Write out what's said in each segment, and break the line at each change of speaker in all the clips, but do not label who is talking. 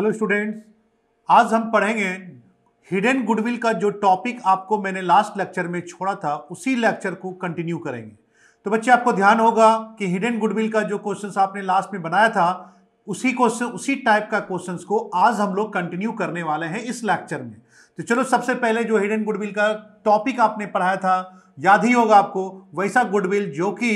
Hello students आज हम पढ़ेंगे हिडन गुडविल का जो टॉपिक आपको मैंने लास्ट लेक्चर में छोड़ा था उसी लेक्चर को कंटिन्यू करेंगे तो बच्चे आपको ध्यान होगा कि हिडन गुडविल का जो क्वेश्चंस आपने लास्ट में बनाया था उसी क्वेश्चन उसी टाइप का क्वेश्चंस को आज हम लोग कंटिन्यू करने वाले हैं इस लेक्चर में तो चलो सबसे पहले जो हिडन गुडविल का टॉपिक आपने पढ़ाया था याद ही होगा आपको वैसा गुडविल जो कि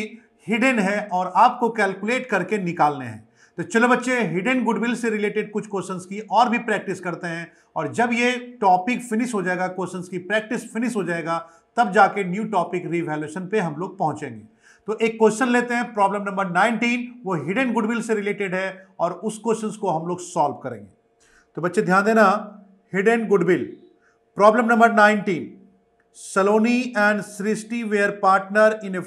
हिडन है और आपको कैलकुलेट करके निकालने हैं तो चलो बच्चे हिडन गुडविल से रिलेटेड कुछ क्वेश्चंस की और भी प्रैक्टिस करते हैं और जब ये टॉपिक फिनिश हो जाएगा क्वेश्चंस की प्रैक्टिस फिनिश हो जाएगा तब जाके न्यू टॉपिक रिवेल्यूशन पे हम लोग पहुंचेंगे तो एक क्वेश्चन लेते हैं प्रॉब्लम नंबर 19 वो हिडन गुडविल से रिलेटेड है और उस क्वेश्चन को हम लोग सॉल्व करेंगे तो बच्चे ध्यान देना hidden goodwill problem number 19 Saloni and Srishti were partner in a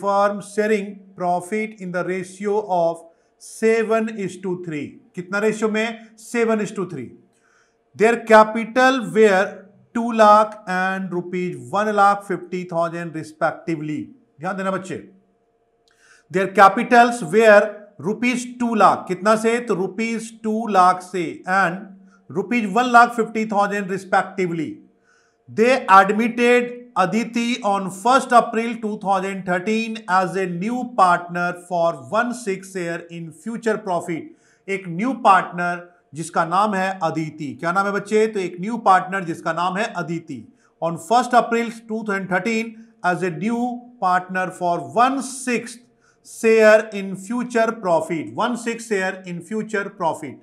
sharing profit in the ratio of seven is to three कितना रेशियो में seven is to three their capital were two lakh and rupees one lakh fifty thousand respectively ध्यान देना बच्चे their capitals were rupees two lakh कितना से तो rupees two lakh से and rupees one lakh fifty thousand respectively they admitted Aditi on 1st April 2013 as a new partner for one six share in future profit एक new partner जिसका नाम है अदिति क्या नाम है बच्चे तो एक न्यू पार्टनर जिसका नाम है Aditi on first April 2013 as a new partner for one six share in future profit one six share in future profit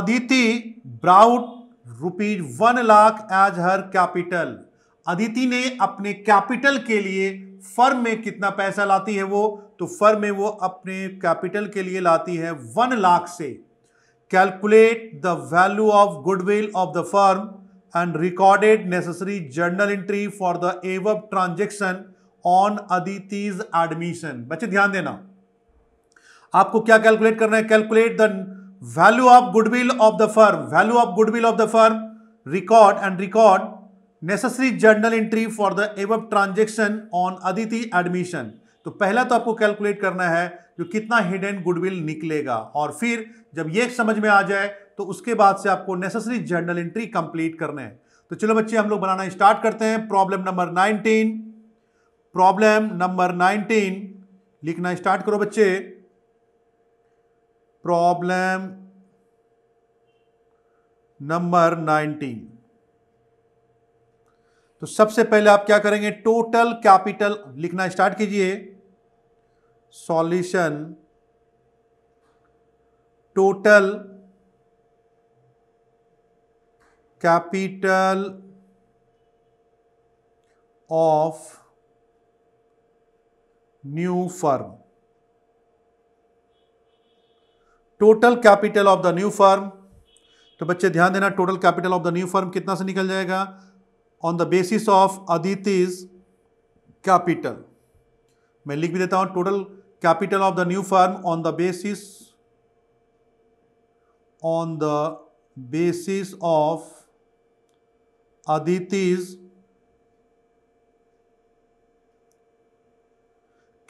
Aditi brought rupees one lakh as her capital Aditi ने अपने कैपिटल के लिए फर्म में कितना पैसा लाती है वो तो फर्म में वो अपने कैपिटल के लिए लाती है वन लाख से calculate the value of goodwill of the firm and recorded necessary journal entry for the above transaction on Aditi's admission बच्चे ध्यान देना आपको क्या कैलकुलेट करना है calculate the value of goodwill of the firm value of goodwill of the firm record and record necessary journal entry for the above transaction on Aditi admission तो पहला तो आपको कैलकुलेट करना है जो कितना हिडन गुडविल निकलेगा और फिर जब ये समझ में आ जाए तो उसके बाद से आपको नेसेसरी जर्नल एंट्री कंप्लीट करने हैं तो चलो बच्चे हम लोग बनाना स्टार्ट करते हैं प्रॉब्लम नंबर 19 प्रॉब्लम नंबर 19 लिखना स्टार्ट करो बच्चे प्रॉब्लम नंबर 19 तो सबसे पहले आप क्या करेंगे टोटल कैपिटल लिखना स्टार्ट कीजिए solution total capital of new firm total capital of the new firm तो बच्चे ध्यान देना total capital of the new firm कितना से निकल जाएगा on the basis of Aditi's capital मैं लिख भी देता हूं total capital of the new firm on the basis on the basis of Aditi's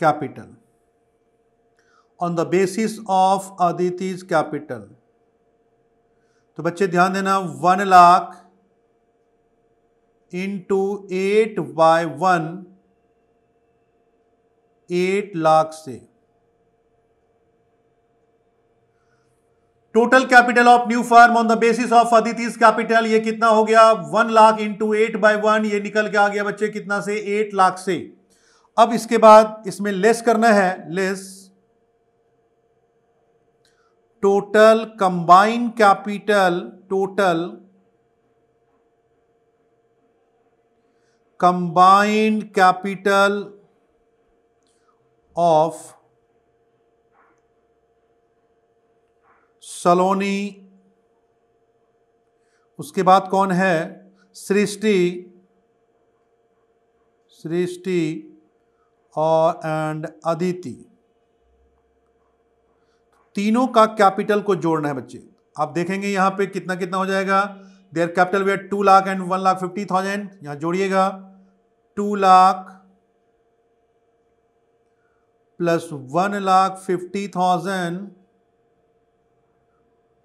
capital on the basis of Aditi's capital तो बच्चे ध्यान देना one lakh into eight by one eight lakh से total capital of new firm on the basis of Aditi's capital ये कितना हो गया one lakh into eight by one ये निकल के आ गया बच्चे कितना से एट लाख से अब इसके बाद इसमें लेस करना है less total combine capital total combined capital of Saloni उसके बाद कौन है सृष्टि सृष्टि और एंड अदिति तीनों का कैपिटल को जोड़ना है बच्चे आप देखेंगे यहां पे कितना कितना हो जाएगा their capital were two lakh and one lakh fifty thousand यहां जोड़िएगा two lakh plus one lakh fifty thousand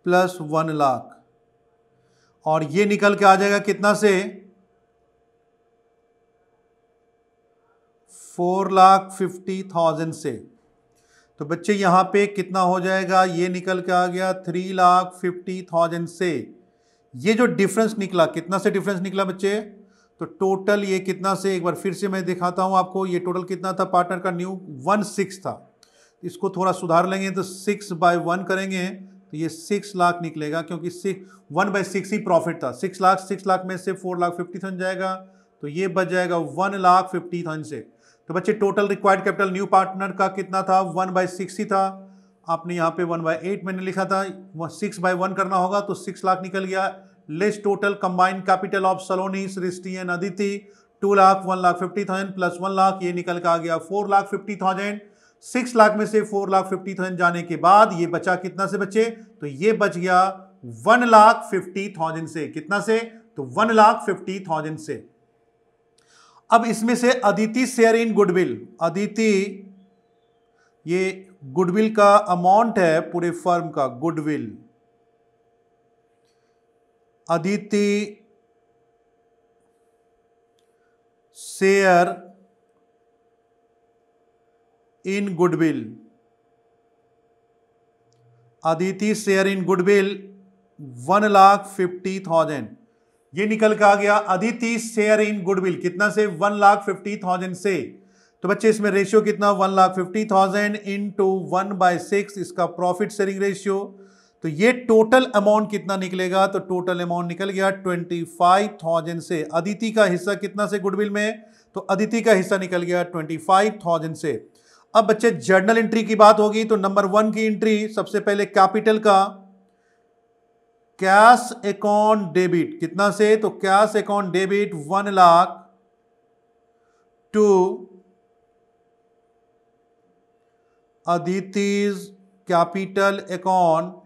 plus one lakh और ये निकल के आ जाएगा कितना से फोर लाख फिफ्टी थाउजेंड से तो बच्चे यहां पे कितना हो जाएगा ये निकल के आ गया थ्री लाख फिफ्टी थाउजेंड से ये जो डिफरेंस निकला कितना से डिफरेंस निकला बच्चे तो टोटल ये कितना से एक बार फिर से मैं दिखाता हूँ आपको ये टोटल कितना था पार्टनर का न्यू वन सिक्स था इसको थोड़ा सुधार लेंगे तो सिक्स बाय वन करेंगे तो ये सिक्स लाख निकलेगा क्योंकि सिक्स वन बाय सिक्स ही प्रॉफिट था सिक्स लाख सिक्स लाख में से फोर लाख फिफ्टी थाउजेंड जाएगा तो ये बच जाएगा वन लाख फिफ्टी थाउजेंड से तो बच्चे total required capital new partner का कितना था वन बाय सिक्स ही था आपने यहाँ पे वन बाय एट मैंने लिखा था सिक्स बाय वन करना होगा तो सिक्स लाख निकल गया list total combined capital of Saloni Srishti and Aditi two lakh one lakh fifty thousand plus one lakh ये निकल के आ गया four lakh fifty thousand six lakh में से फोर लाख फिफ्टी थाउजेंड जाने के बाद ये बचा कितना से बचे तो ये बच गया वन लाख फिफ्टी थाउजेंड से कितना से तो वन लाख फिफ्टी थाउजेंड से अब इसमें से Aditi share in goodwill Aditi ये गुडविल का अमाउंट है पूरे फर्म का goodwill Aditi share in goodwill Aditi share in goodwill one lakh fifty thousand ये निकल के आ गया अदिति शेयर इन गुडविल कितना से वन लाख फिफ्टी थाउजेंड से तो बच्चे इसमें रेशियो कितना one lakh fifty thousand in two one by six इसका प्रॉफिट शेयरिंग रेशियो तो ये टोटल अमाउंट कितना निकलेगा तो टोटल अमाउंट निकल गया ट्वेंटी फाइव थाउजेंड से अदिति का हिस्सा कितना से गुडविल में तो अदिति का हिस्सा निकल गया ट्वेंटी फाइव थाउजेंड से अब बच्चे जर्नल एंट्री की बात होगी तो नंबर वन की एंट्री सबसे पहले कैपिटल का कैश अकाउंट डेबिट कितना से तो cash account debit one lakh to Aditi's capital account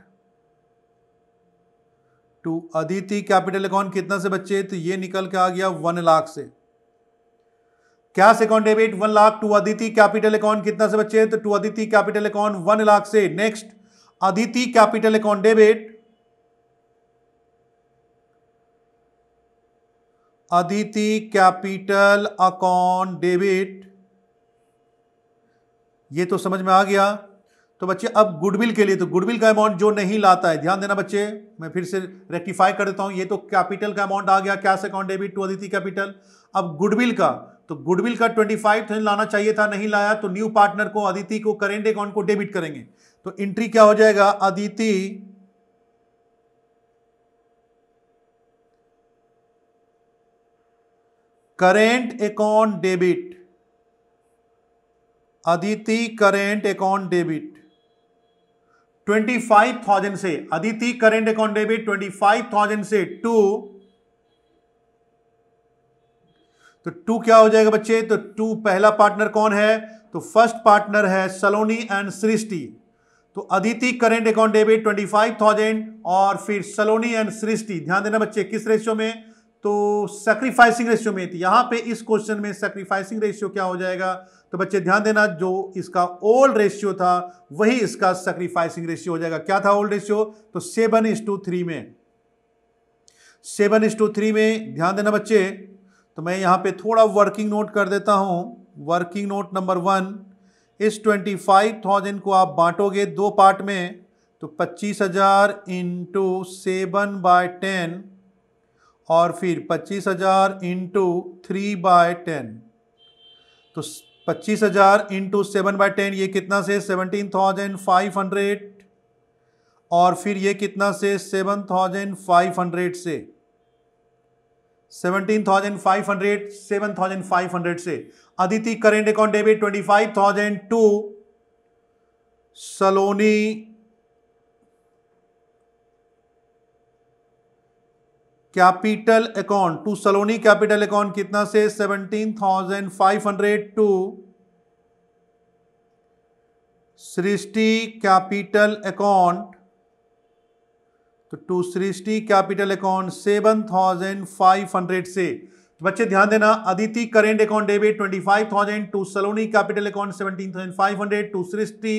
to Aditi capital account कितना से बच्चे तो ये निकल के आ गया वन लाख से cash account debit one lakh to Aditi capital account कितना से बच्चे तो to Aditi capital account one lakh से next Aditi capital account debit Aditi capital account debit ये तो समझ में आ गया तो बच्चे अब गुडविल के लिए तो गुडविल का अमाउंट जो नहीं लाता है ध्यान देना बच्चे मैं फिर से रेक्टिफाई कर देता हूं ये तो कैपिटल का अमाउंट आ गया cash account debit to Aditi capital अब गुडविल का तो गुडविल का ट्वेंटी फाइव थाउजेंड लाना चाहिए था नहीं लाया तो न्यू पार्टनर को अदिति को करेंट अकाउंट को डेबिट करेंगे तो एंट्री क्या हो जाएगा Aditi current account debit Aditi current account debit 25,000 से अदिति करेंट अकाउंट डेबिट 25,000 से टू तो टू क्या हो जाएगा बच्चे तो टू पहला पार्टनर कौन है तो फर्स्ट पार्टनर है सलोनी एंड सृष्टि तो अदिति करेंट अकाउंट डेबिट 25,000 और फिर सलोनी एंड सृष्टि ध्यान देना बच्चे किस रेशियो में तो सेक्रीफाइसिंग रेशियो में तो यहां पे इस क्वेश्चन में सेक्रीफाइसिंग रेशियो क्या हो जाएगा तो बच्चे ध्यान देना जो इसका ओल्ड रेशियो था वही इसका सेक्रीफाइसिंग रेशियो हो जाएगा क्या था ओल्ड रेशियो तो सेवन इस टू थ्री में सेवन इस टू थ्री में ध्यान देना बच्चे तो मैं यहां पे थोड़ा वर्किंग नोट कर देता हूं वर्किंग नोट नंबर वन इस ट्वेंटी फाइव थाउजेंड को आप बांटोगे दो पार्ट में तो पच्चीस हजार इंटू सेवन बाय टेन और फिर पच्चीस हजार इंटू थ्री बाय टेन तो पच्चीस हजार इंटू सेवन बाई टेन ये कितना से सेवनटीन थाउजेंड फाइव हंड्रेड और फिर ये कितना से सेवन थाउजेंड फाइव हंड्रेड से seventeen thousand five hundred seven thousand five hundred से Aditi current account debit twenty five thousand to Saloni capital account to Saloni capital account कितना से seventeen thousand five hundred to Srishti capital account तो to Srishti capital account seven thousand five hundred से तो बच्चे ध्यान देना Aditi current account debit twenty five thousand to Saloni capital account seventeen thousand five hundred to Srishti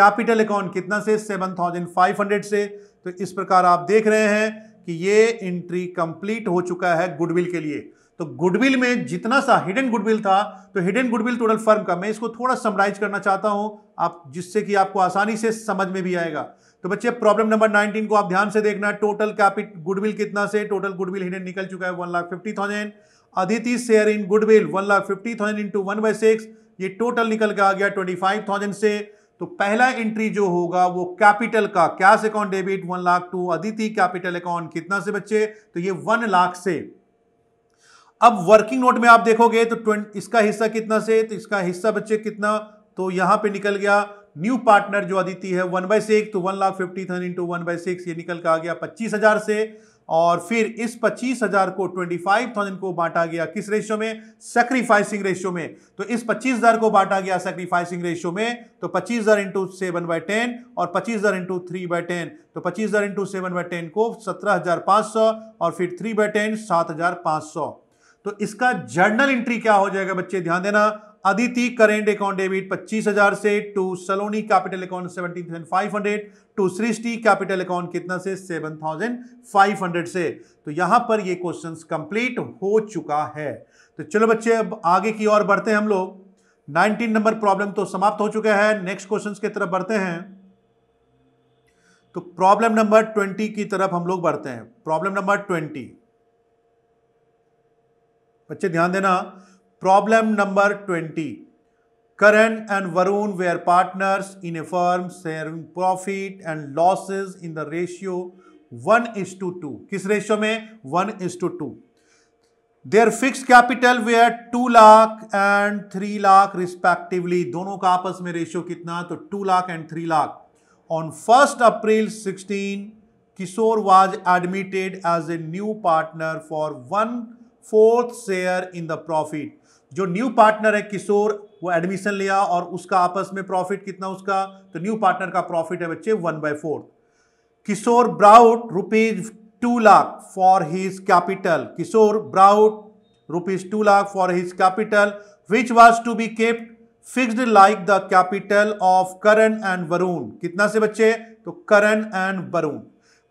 capital account कितना से सेवन थाउजेंड फाइव हंड्रेड से तो इस प्रकार आप देख रहे हैं कि ये एंट्री कंप्लीट हो चुका है गुडविल के लिए तो गुडविल में जितना सा हिडन गुडविल था तो हिडन गुडविल टोटल फर्म का मैं इसको थोड़ा समराइज करना चाहता हूं आप जिससे कि आपको आसानी से समझ में भी आएगा तो बच्चे प्रॉब्लम नंबर 19 को आप ध्यान से देखना टोटल कैपिट गुडविल कितना से टोटल गुडविल हिडन निकल चुका है one lakh fifty thousand Aditi share in goodwill one lakh fifty thousand into one by six ये टोटल निकल के आ गया ट्वेंटी फाइव थाउजेंड से तो पहला एंट्री जो होगा वो कैपिटल का cash account debit one lakh to Aditi capital account कितना से बच्चे तो ये वन लाख से अब वर्किंग नोट में आप देखोगे तो ट्वेंट इसका हिस्सा कितना से तो इसका हिस्सा बच्चे कितना तो यहां पे निकल गया न्यू पार्टनर जो अदिति है वन बाई सिक्स तो one lakh fifty thousand into one by six ये निकल के आ गया पच्चीस हजार से और फिर इस पच्चीस हजार को ट्वेंटी फाइव थाउजेंड को बांटा गया किस रेशियो में सेक्रीफाइसिंग रेशियो में तो इस पच्चीस हजार को बांटा गया सेक्रीफाइसिंग रेशियो में तो पच्चीस हजार इंटू सेवन बाई टेन और पच्चीस हजार इंटू थ्री बाई टेन तो पच्चीस हजार इंटू सेवन बाई टेन को सत्रह हजार पांच सौ और फिर थ्री बाई टेन सात हजार पांच सौ तो इसका जर्नल एंट्री क्या हो जाएगा बच्चे ध्यान देना अदिति करेंट अकाउंट डेबिट पच्चीस हजार से to Saloni capital account seventeen thousand five hundred to Srishti capital account कितना से सेवन थाउजेंड फाइव हंड्रेड से तो यहां पर ये क्वेश्चन कंप्लीट हो चुका है तो चलो बच्चे अब आगे की ओर बढ़ते हैं हम लोग 19 नंबर प्रॉब्लम तो समाप्त हो चुका है नेक्स्ट क्वेश्चंस की तरफ बढ़ते हैं तो प्रॉब्लम नंबर ट्वेंटी की तरफ हम लोग बढ़ते हैं प्रॉब्लम नंबर ट्वेंटी बच्चे ध्यान देना Problem number 20. Karan and Varun were partners in a firm sharing profit and losses in the ratio 1 is to 2. Kis ratio mein? 1 is to 2. Their fixed capital were 2 lakh and 3 lakh respectively. दोनों का आपस में ratio कितना तो 2 lakh and 3 lakh. On 1st April 16, Kishore was admitted as a new partner for one fourth share in the profit. जो new partner है किशोर वो admission लिया और उसका आपस में प्रॉफिट कितना उसका तो न्यू पार्टनर का प्रॉफिट है बच्चे one by four Kishore brought rupees two lakh for his capital Kishore brought rupees two lakh for his capital which was to be kept fixed like the capital of Karan and Varun कितना से बच्चे तो करण एंड वरुण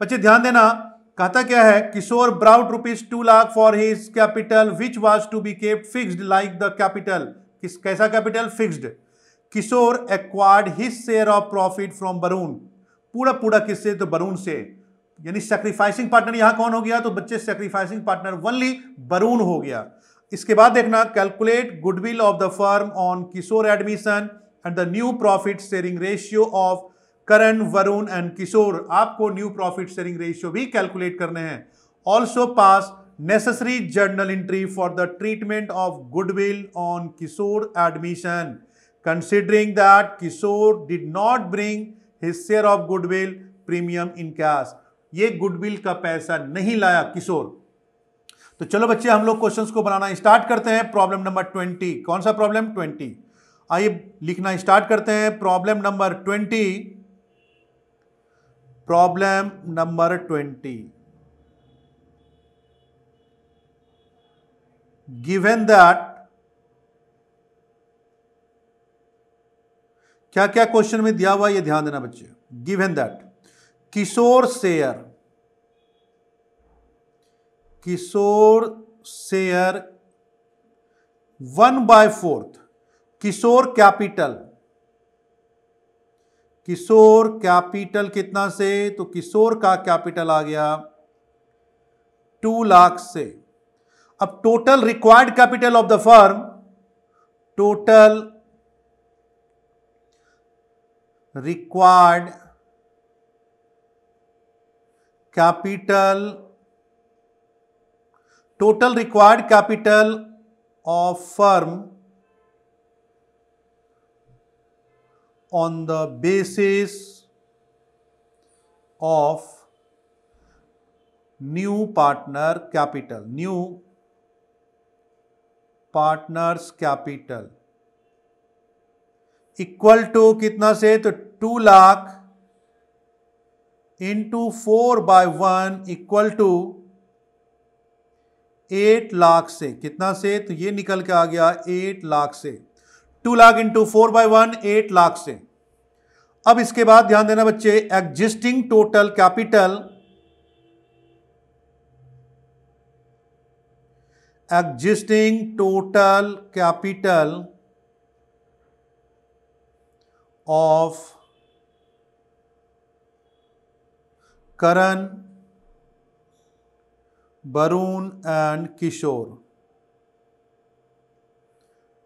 बच्चे ध्यान देना कहता क्या है Kishore brought rupees two lakh for his capital which was to be kept fixed like the capital किस कैसा capital fixed Kishore acquired his share of profit from Barun पूरा पूरा किससे तो बरून से यानी सेक्रीफाइसिंग पार्टनर यहां कौन हो गया तो बच्चे सेक्रीफाइसिंग पार्टनर वनली बरून हो गया इसके बाद देखना calculate goodwill of the firm on Kishore admission and the new profit sharing ratio of Karan Varun and Kishore आपको न्यू प्रॉफिट शेयरिंग रेशियो भी कैलकुलेट करने हैं also pass necessary journal entry for the treatment of goodwill on Kishore admission considering that Kishore did not bring his share of goodwill premium in cash ये goodwill का पैसा नहीं लाया किशोर तो चलो बच्चे हम लोग क्वेश्चन को बनाना स्टार्ट करते हैं प्रॉब्लम नंबर ट्वेंटी कौन सा प्रॉब्लम ट्वेंटी आइए लिखना स्टार्ट करते हैं problem number twenty problem number twenty given that क्या क्या क्वेश्चन में दिया हुआ ये ध्यान देना बच्चे given that Kishore share Kishore share one by fourth Kishore capital Kishore capital कितना से तो किशोर का कैपिटल आ गया टू लाख से अब total required capital of the firm total required capital total required capital of firm on the basis of new partner capital new partners capital equal to कितना से तो two lakh into four by one equal to eight lakh से कितना से तो ये निकल के आ गया एट लाख से two lakh into four by one eight lakh से अब इसके बाद ध्यान देना बच्चे existing total capital existing total capital of Karan Varun and Kishore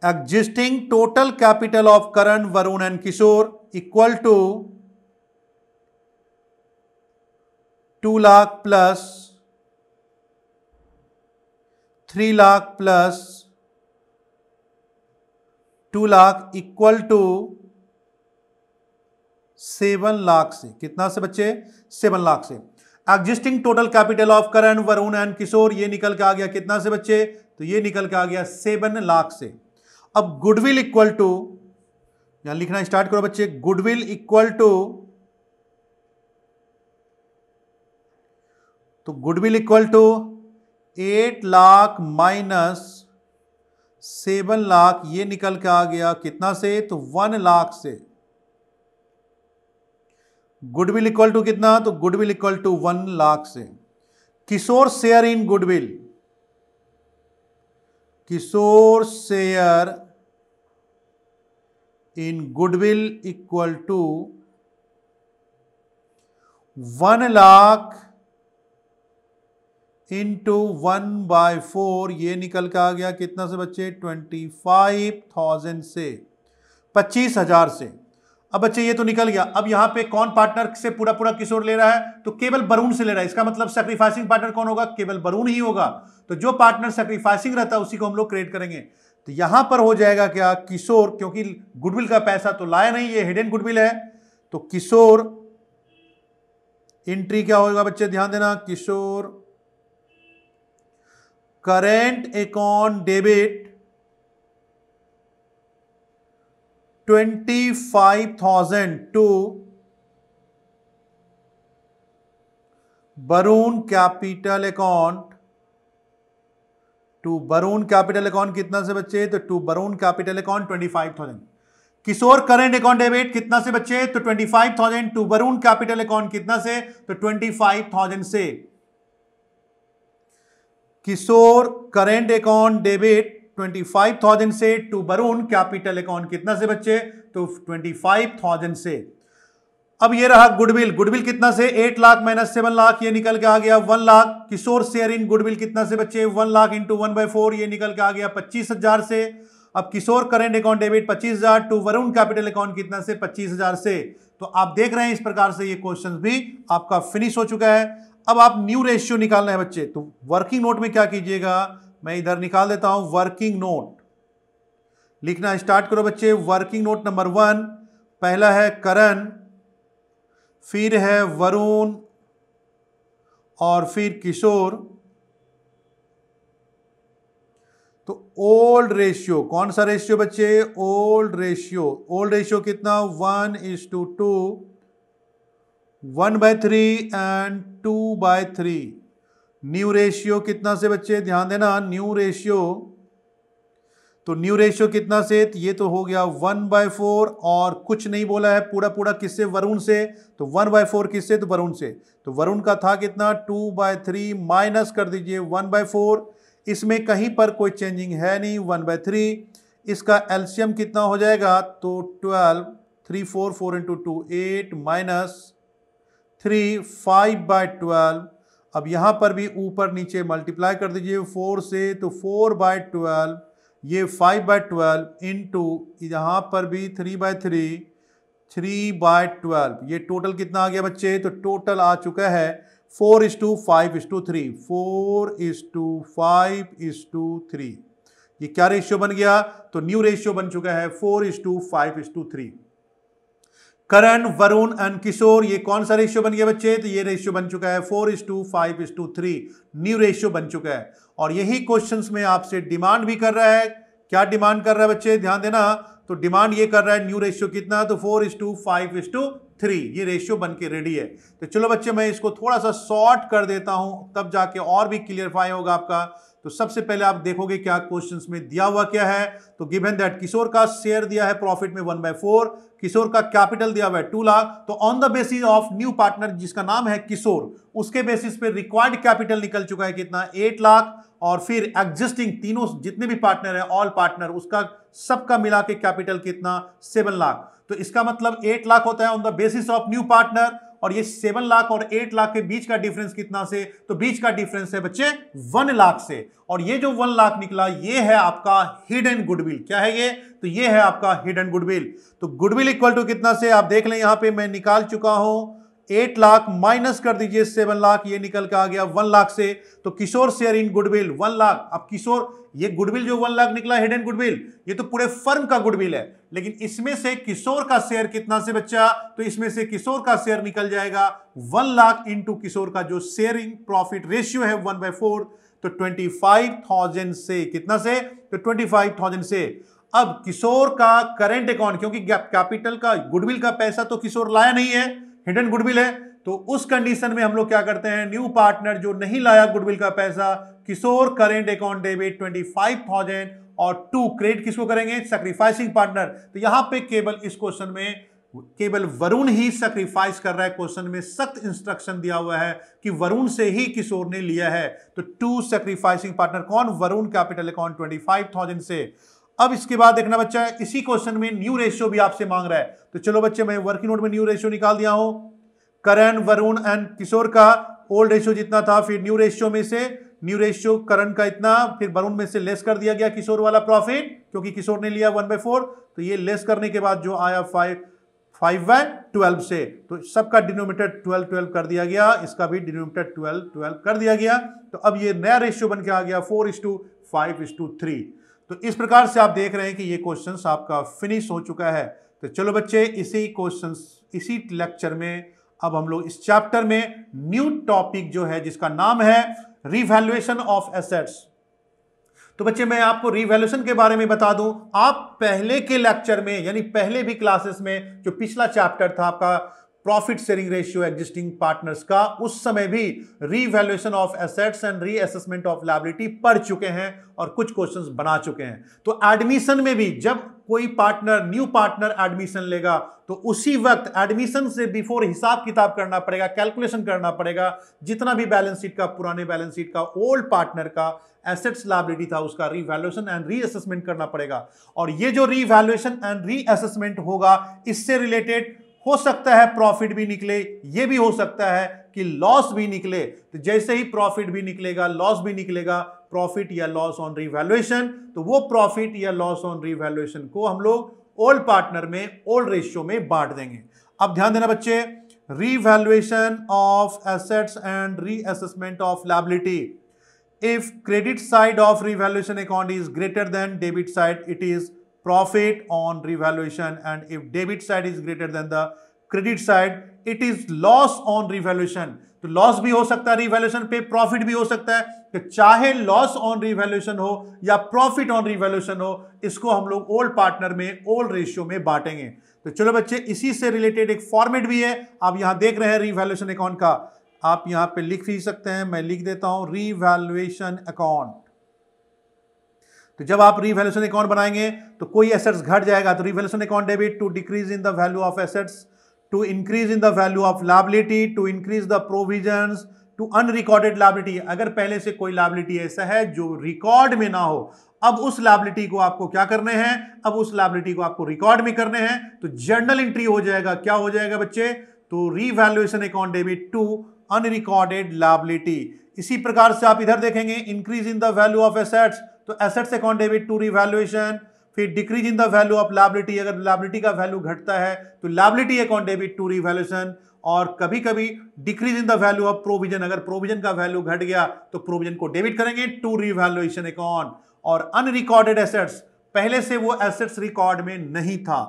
existing total capital of Karan Varun and Kishore equal to two lakh plus three lakh plus two lakh equal to seven lakh से कितना से बच्चे सेवन लाख से existing total capital of Karan Varun and Kishore ये निकल के आ गया कितना से बच्चे तो ये निकल के आ गया सेवन लाख से अब गुडविल इक्वल टू यहां लिखना स्टार्ट करो बच्चे गुडविल इक्वल टू तो goodwill equal to eight lakh minus seven lakh ये निकल के आ गया कितना से तो वन लाख से गुडविल इक्वल टू कितना तो goodwill equal to one lakh से Kishore share in goodwill Kishore share in goodwill equal to one lakh into one by four ये निकल के आ गया कितना से बच्चे ट्वेंटी फाइव थाउजेंड से पच्चीस हजार से अब बच्चे ये तो निकल गया अब यहां पे कौन पार्टनर से पूरा पूरा किशोर ले रहा है तो केवल बरून से ले रहा है इसका मतलब सेक्रीफाइसिंग पार्टनर कौन होगा केवल बरून ही होगा तो जो पार्टनर सेक्रीफाइसिंग रहता है उसी को हम लोग क्रिएट करेंगे तो यहां पर हो जाएगा क्या किशोर क्योंकि गुडविल का पैसा तो लाया नहीं ये हिडन गुडविल है तो किशोर एंट्री क्या होगा बच्चे ध्यान देना Kishore current account debit twenty five thousand to Barun capital account to Barun capital account कितना से बचे तो to Barun capital account twenty five thousand Kishore current account debit कितना से बचे तो twenty five thousand to Barun capital account कितना से तो ट्वेंटी फाइव थाउजेंड से Kishore current account debit twenty five thousand से टू बरून कैपिटल अकाउंट कितना से बचे तो ट्वेंटी फाइव थाउजेंड से अब ये रहा गुडविल गुडविल कितना से eight lakh minus seven lakh ये निकल के आ गया one lakh Kishore share in goodwill कितना से बच्चे one lakh into one by four ये निकल के आ गया पच्चीस हजार से अब किशोर करेंट अकाउंट डेबिट पच्चीस हजार टू वरुण कैपिटल अकाउंट कितना से पच्चीस हजार से तो आप देख रहे हैं इस प्रकार से ये क्वेश्चन भी आपका फिनिश हो चुका है अब आप न्यू रेशियो निकालना है बच्चे तो वर्किंग नोट में क्या कीजिएगा मैं इधर निकाल देता हूं वर्किंग नोट लिखना स्टार्ट करो बच्चे वर्किंग नोट नंबर वन पहला है करण फिर है वरुण और फिर किशोर तो ओल्ड रेशियो कौन सा रेशियो बच्चे ओल्ड रेशियो ओल्ड रेशियो कितना one is to two one by three and two by three new ratio कितना से बच्चे ध्यान देना न्यू रेशियो तो न्यू रेशियो कितना से तो ये तो हो गया वन बाय फोर और कुछ नहीं बोला है पूरा पूरा किससे वरुण से तो वन बाय फोर किससे तो वरुण से तो वरुण का था कितना टू बाय थ्री माइनस कर दीजिए वन बाय फोर इसमें कहीं पर कोई चेंजिंग है नहीं वन बाय थ्री इसका एल्शियम कितना हो जाएगा तो twelve three four four into two eight minus three five by twelve अब यहाँ पर भी ऊपर नीचे मल्टीप्लाई कर दीजिए फोर से तो फोर बाय ट्वेल्व ये five by twelve into यहाँ पर भी three by three three by twelve ये टोटल कितना आ गया बच्चे तो टोटल आ चुका है four is to five is to three four is to five is to three ये क्या रेशियो बन गया तो न्यू रेशियो बन चुका है four is to five is to three Karan Varun and Kishore ये कौन सा रेशियो बन गया बच्चे तो ये रेशियो बन चुका है four is to five is to three new ratio बन चुका है और यही क्वेश्चंस में आपसे डिमांड भी कर रहा है क्या डिमांड कर रहा है बच्चे ध्यान देना तो डिमांड ये कर रहा है न्यू रेशियो कितना तो four is to five is to three ये रेशियो बन के रेडी है तो चलो बच्चे मैं इसको थोड़ा सा शॉर्ट कर देता हूं तब जाके और भी क्लियरफाई होगा आपका तो सबसे पहले आप देखोगे क्या क्वेश्चन में दिया हुआ क्या है तो गिवन दैट किशोर का शेयर दिया है प्रॉफिट में वन बाय फोर किशोर का कैपिटल दिया हुआ है टू लाख तो on the basis of new partner जिसका नाम है किशोर उसके बेसिस पे रिक्वायर्ड कैपिटल निकल चुका है कितना एट लाख और फिर एग्जिस्टिंग तीनों जितने भी पार्टनर है ऑल पार्टनर उसका सबका मिला के कैपिटल कितना सेवन लाख तो इसका मतलब एट लाख होता है on the basis of new partner और ये सेवन लाख और एट लाख के बीच का डिफरेंस कितना से तो बीच का डिफरेंस है बच्चे वन लाख से और ये जो वन लाख निकला ये है आपका हिडन गुडविल क्या है ये तो ये है आपका हिडन गुडविल तो गुडविल इक्वल टू कितना से आप देख लें यहां पे मैं निकाल चुका हूं एट लाख माइनस कर दीजिए सेवन लाख ये निकल के आ गया वन लाख से तो Kishore share in goodwill one lakh अब किशोर ये गुडविल जो वन लाख निकला हिडन गुडविल ये तो पूरे फर्म का गुडविल है लेकिन इसमें से किशोर का शेयर कितना से बच्चा तो इसमें से किशोर का शेयर निकल जाएगा वन लाख इन किशोर का जो शेयरिंग प्रॉफिट रेशियो है वन बाय तो ट्वेंटी फाइव थाउजेंड से कितना से तो ट्वेंटी फाइव थाउजेंड से अब किशोर का करेंट अकाउंट क्योंकि कैपिटल का गुडविल का पैसा तो किशोर लाया नहीं है हिडन गुडविल है तो उस कंडीशन में हम लोग क्या करते हैं न्यू पार्टनर जो नहीं लाया गुडविल का पैसा Kishore current account debit twenty five thousand और टू क्रेडिट किसको करेंगे सेक्रीफाइसिंग पार्टनर तो यहां पे केवल इस क्वेश्चन में केवल वरुण ही सेक्रीफाइस कर रहा है क्वेश्चन में सख्त इंस्ट्रक्शन दिया हुआ है कि वरुण से ही किशोर ने लिया है तो टू सेक्रीफाइसिंग पार्टनर कौन Varun capital account twenty five thousand से अब इसके बाद देखना बच्चा इसी क्वेश्चन में न्यू रेशियो भी आपसे मांग रहा है तो चलो बच्चे मैं वर्किंग नोट में न्यू रेशियो निकाल दिया हूं करण वरुण एंड किशोर का ओल्ड रेशियो जितना था फिर न्यू रेशियो में से न्यू रेशियो करण का इतना फिर वरुण में से लेस कर दिया गया किशोर वाला प्रॉफिट क्योंकि किशोर ने लिया वन बाई फोर तो ये लेस करने के बाद जो आया फाइव फाइव बाय ट्वेल्व से तो सबका डिनोमीटर ट्वेल्व ट्वेल्व कर दिया गया इसका भी डिनोमीटर ट्वेल्व ट्वेल्व कर दिया गया तो अब ये नया रेशियो बन के आ गया four is to five is to three तो इस प्रकार से आप देख रहे हैं कि ये क्वेश्चन आपका फिनिश हो चुका है तो चलो बच्चे इसी क्वेश्चन इसी लेक्चर में अब हम लोग इस चैप्टर में न्यू टॉपिक जो है जिसका नाम है रिवेल्युएशन ऑफ एसेट्स तो बच्चे मैं आपको रिवेल्युएशन के बारे में बता दूं आप पहले के लेक्चर में यानी पहले भी क्लासेस में जो पिछला चैप्टर था आपका profit sharing ratio existing partners का उस समय भी revaluation of assets and reassessment of liability पढ़ चुके हैं और कुछ क्वेश्चंस बना चुके हैं तो एडमिशन में भी जब कोई पार्टनर न्यू पार्टनर एडमिशन लेगा तो उसी वक्त एडमिशन से बिफोर हिसाब किताब करना पड़ेगा कैलकुलेशन करना पड़ेगा जितना भी बैलेंस शीट का पुराने बैलेंस शीट का ओल्ड पार्टनर का एसेट्स लाइबिलिटी था उसका रीवैल्यूएशन एंड रीअसेसमेंट करना पड़ेगा और ये जो रीवैल्यूएशन एंड रीअसेसमेंट होगा इससे रिलेटेड हो सकता है प्रॉफिट भी निकले ये भी हो सकता है कि लॉस भी निकले तो जैसे ही प्रॉफिट भी निकलेगा लॉस भी निकलेगा प्रॉफिट या लॉस ऑन रिवैल्यूएशन तो वो प्रॉफिट या लॉस ऑन रिवैल्यूएशन को हम लोग ओल्ड पार्टनर में ओल्ड रेशियो में बांट देंगे अब ध्यान देना बच्चे revaluation of assets and reassessment of liability if credit side of revaluation account is greater than debit side it is profit on revaluation and if debit side is greater than the credit side it is loss on revaluation तो loss भी हो सकता है revaluation पे profit भी हो सकता है तो चाहे लॉस ऑन रिवैल्यूशन हो या प्रॉफिट ऑन रिवेल्यूशन हो इसको हम लोग ओल्ड पार्टनर में ओल्ड रेशियो में बांटेंगे तो चलो बच्चे इसी से रिलेटेड एक फॉर्मेट भी है आप यहां देख रहे हैं रिवैल्यूशन अकाउंट का आप यहां पे लिख भी सकते हैं मैं लिख देता हूं रिवैल्यूएशन अकाउंट तो जब आप रिवेल्यूशन अकाउंट बनाएंगे तो कोई एसेट्स घट जाएगा तो revaluation account debit to decrease in the value of assets to increase in the value of liability to increase the provision to unrecorded liability अगर पहले से कोई लाइबिलिटी ऐसा है जो रिकॉर्ड में ना हो अब उस लाइबिलिटी को आपको क्या करने हैं अब उस लाइबिलिटी को आपको रिकॉर्ड में करने हैं तो जर्नल एंट्री हो जाएगा क्या हो जाएगा बच्चे तो revaluation account debit to unrecorded liability इसी प्रकार से आप इधर देखेंगे increase in the value of assets तो assets account debit to revaluation फिर decrease in the value of liability अगर लाइबिलिटी का वैल्यू घटता है तो liability account debit to revaluation और कभी कभी decrease in the value of provision अगर प्रोविजन का वैल्यू घट गया तो प्रोविजन को डेबिट करेंगे टू रिवैल्यूएशन अकाउंट और अनरिकॉर्डेड एसेट्स पहले से वो एसेट्स रिकॉर्ड में नहीं था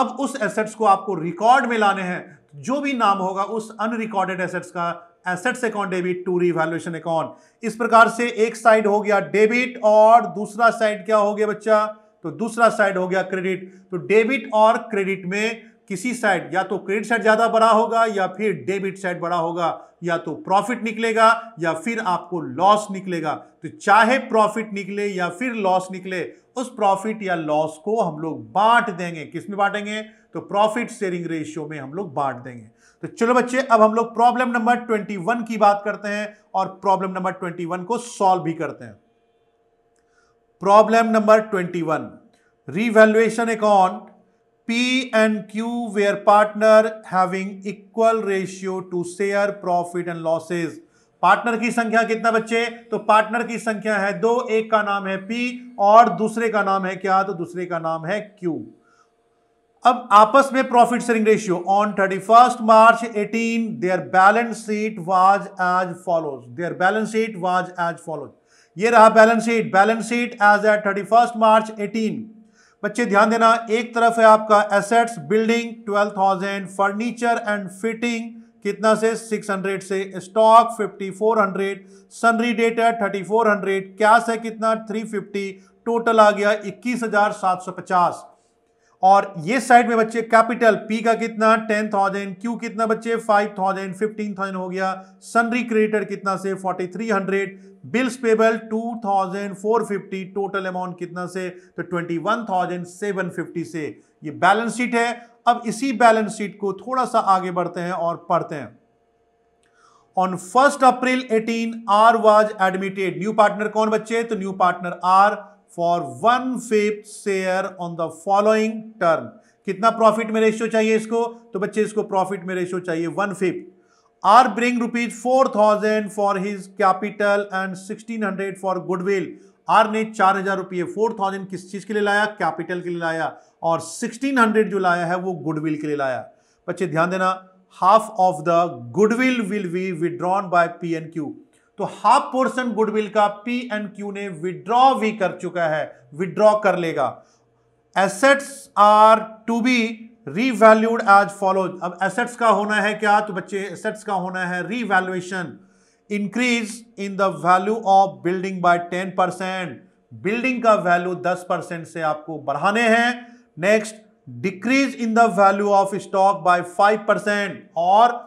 अब उस एसेट्स को आपको रिकॉर्ड में लाने हैं जो भी नाम होगा उस अनरिकॉर्डेड एसेट्स का assets account debit to revaluation account इस प्रकार से एक साइड हो गया डेबिट और दूसरा साइड क्या हो गया बच्चा तो दूसरा साइड हो गया क्रेडिट तो डेबिट और क्रेडिट में किसी साइड या तो क्रेडिट साइड ज्यादा बड़ा होगा या फिर डेबिट साइड बड़ा होगा या तो प्रॉफिट निकलेगा या फिर आपको लॉस निकलेगा तो चाहे प्रॉफिट निकले या फिर लॉस निकले उस प्रॉफिट या लॉस को हम लोग बांट देंगे किसमें बांटेंगे तो प्रॉफिट शेयरिंग रेशियो में हम लोग बांट देंगे तो चलो बच्चे अब हम लोग प्रॉब्लम नंबर 21 की बात करते हैं और प्रॉब्लम नंबर 21 को सॉल्व भी करते हैं problem number 21 revaluation account P and Q where partner having equal ratio to share profit and losses partner की संख्या कितना बच्चे तो पार्टनर की संख्या है दो एक का नाम है पी और दूसरे का नाम है क्या तो दूसरे का नाम है क्यू अब आपस में profit sharing ratio on thirty first March eighteen their balance sheet was as follows their balance sheet was as follows ये रहा balance sheet balance sheet as at thirty first March eighteen बच्चे ध्यान देना एक तरफ है आपका assets building twelve thousand furniture and fitting कितना से 600 से stock 5400 sundry debt four hundred cash है कितना 350 टोटल आ गया पचास और ये साइड में बच्चे कैपिटल पी का कितना टेन थाउजेंड क्यू कितना बच्चे फाइव थाउजेंड फिफ्टीन थाउजेंड हो गया सनरी क्रेडिटर कितना से forty three hundred bills payable two thousand four fifty total amount कितना से तो twenty one thousand seven fifty से ये बैलेंस शीट है अब इसी बैलेंस शीट को थोड़ा सा आगे बढ़ते हैं और पढ़ते हैं on first April eighteen R was admitted new partner कौन बच्चे तो new partner R for one fifth share on the following term कितना प्रॉफिट में रेशियो चाहिए इसको तो बच्चे इसको प्रॉफिट में रेशियो चाहिए one fifth R bring rupees four thousand for his capital and sixteen hundred for goodwill R ने चार हजार रुपये फोर थाउजेंड किस चीज के लिए लाया कैपिटल के लिए लाया और सिक्सटीन हंड्रेड जो लाया है वो गुडविल के लिए लाया बच्चे ध्यान देना half of the goodwill will be withdrawn by P and Q तो हाफ पोर्शन गुडविल का पी एन क्यू ने विड्रॉ भी कर चुका है विड्रॉ कर लेगा assets are to be revalued as follow अब एसेट्स का होना है क्या तो बच्चे एसेट्स का होना है revaluation increase in the value of building by ten percent building का वैल्यू दस परसेंट से आपको बढ़ाने हैं next decrease in the value of stock by five percent और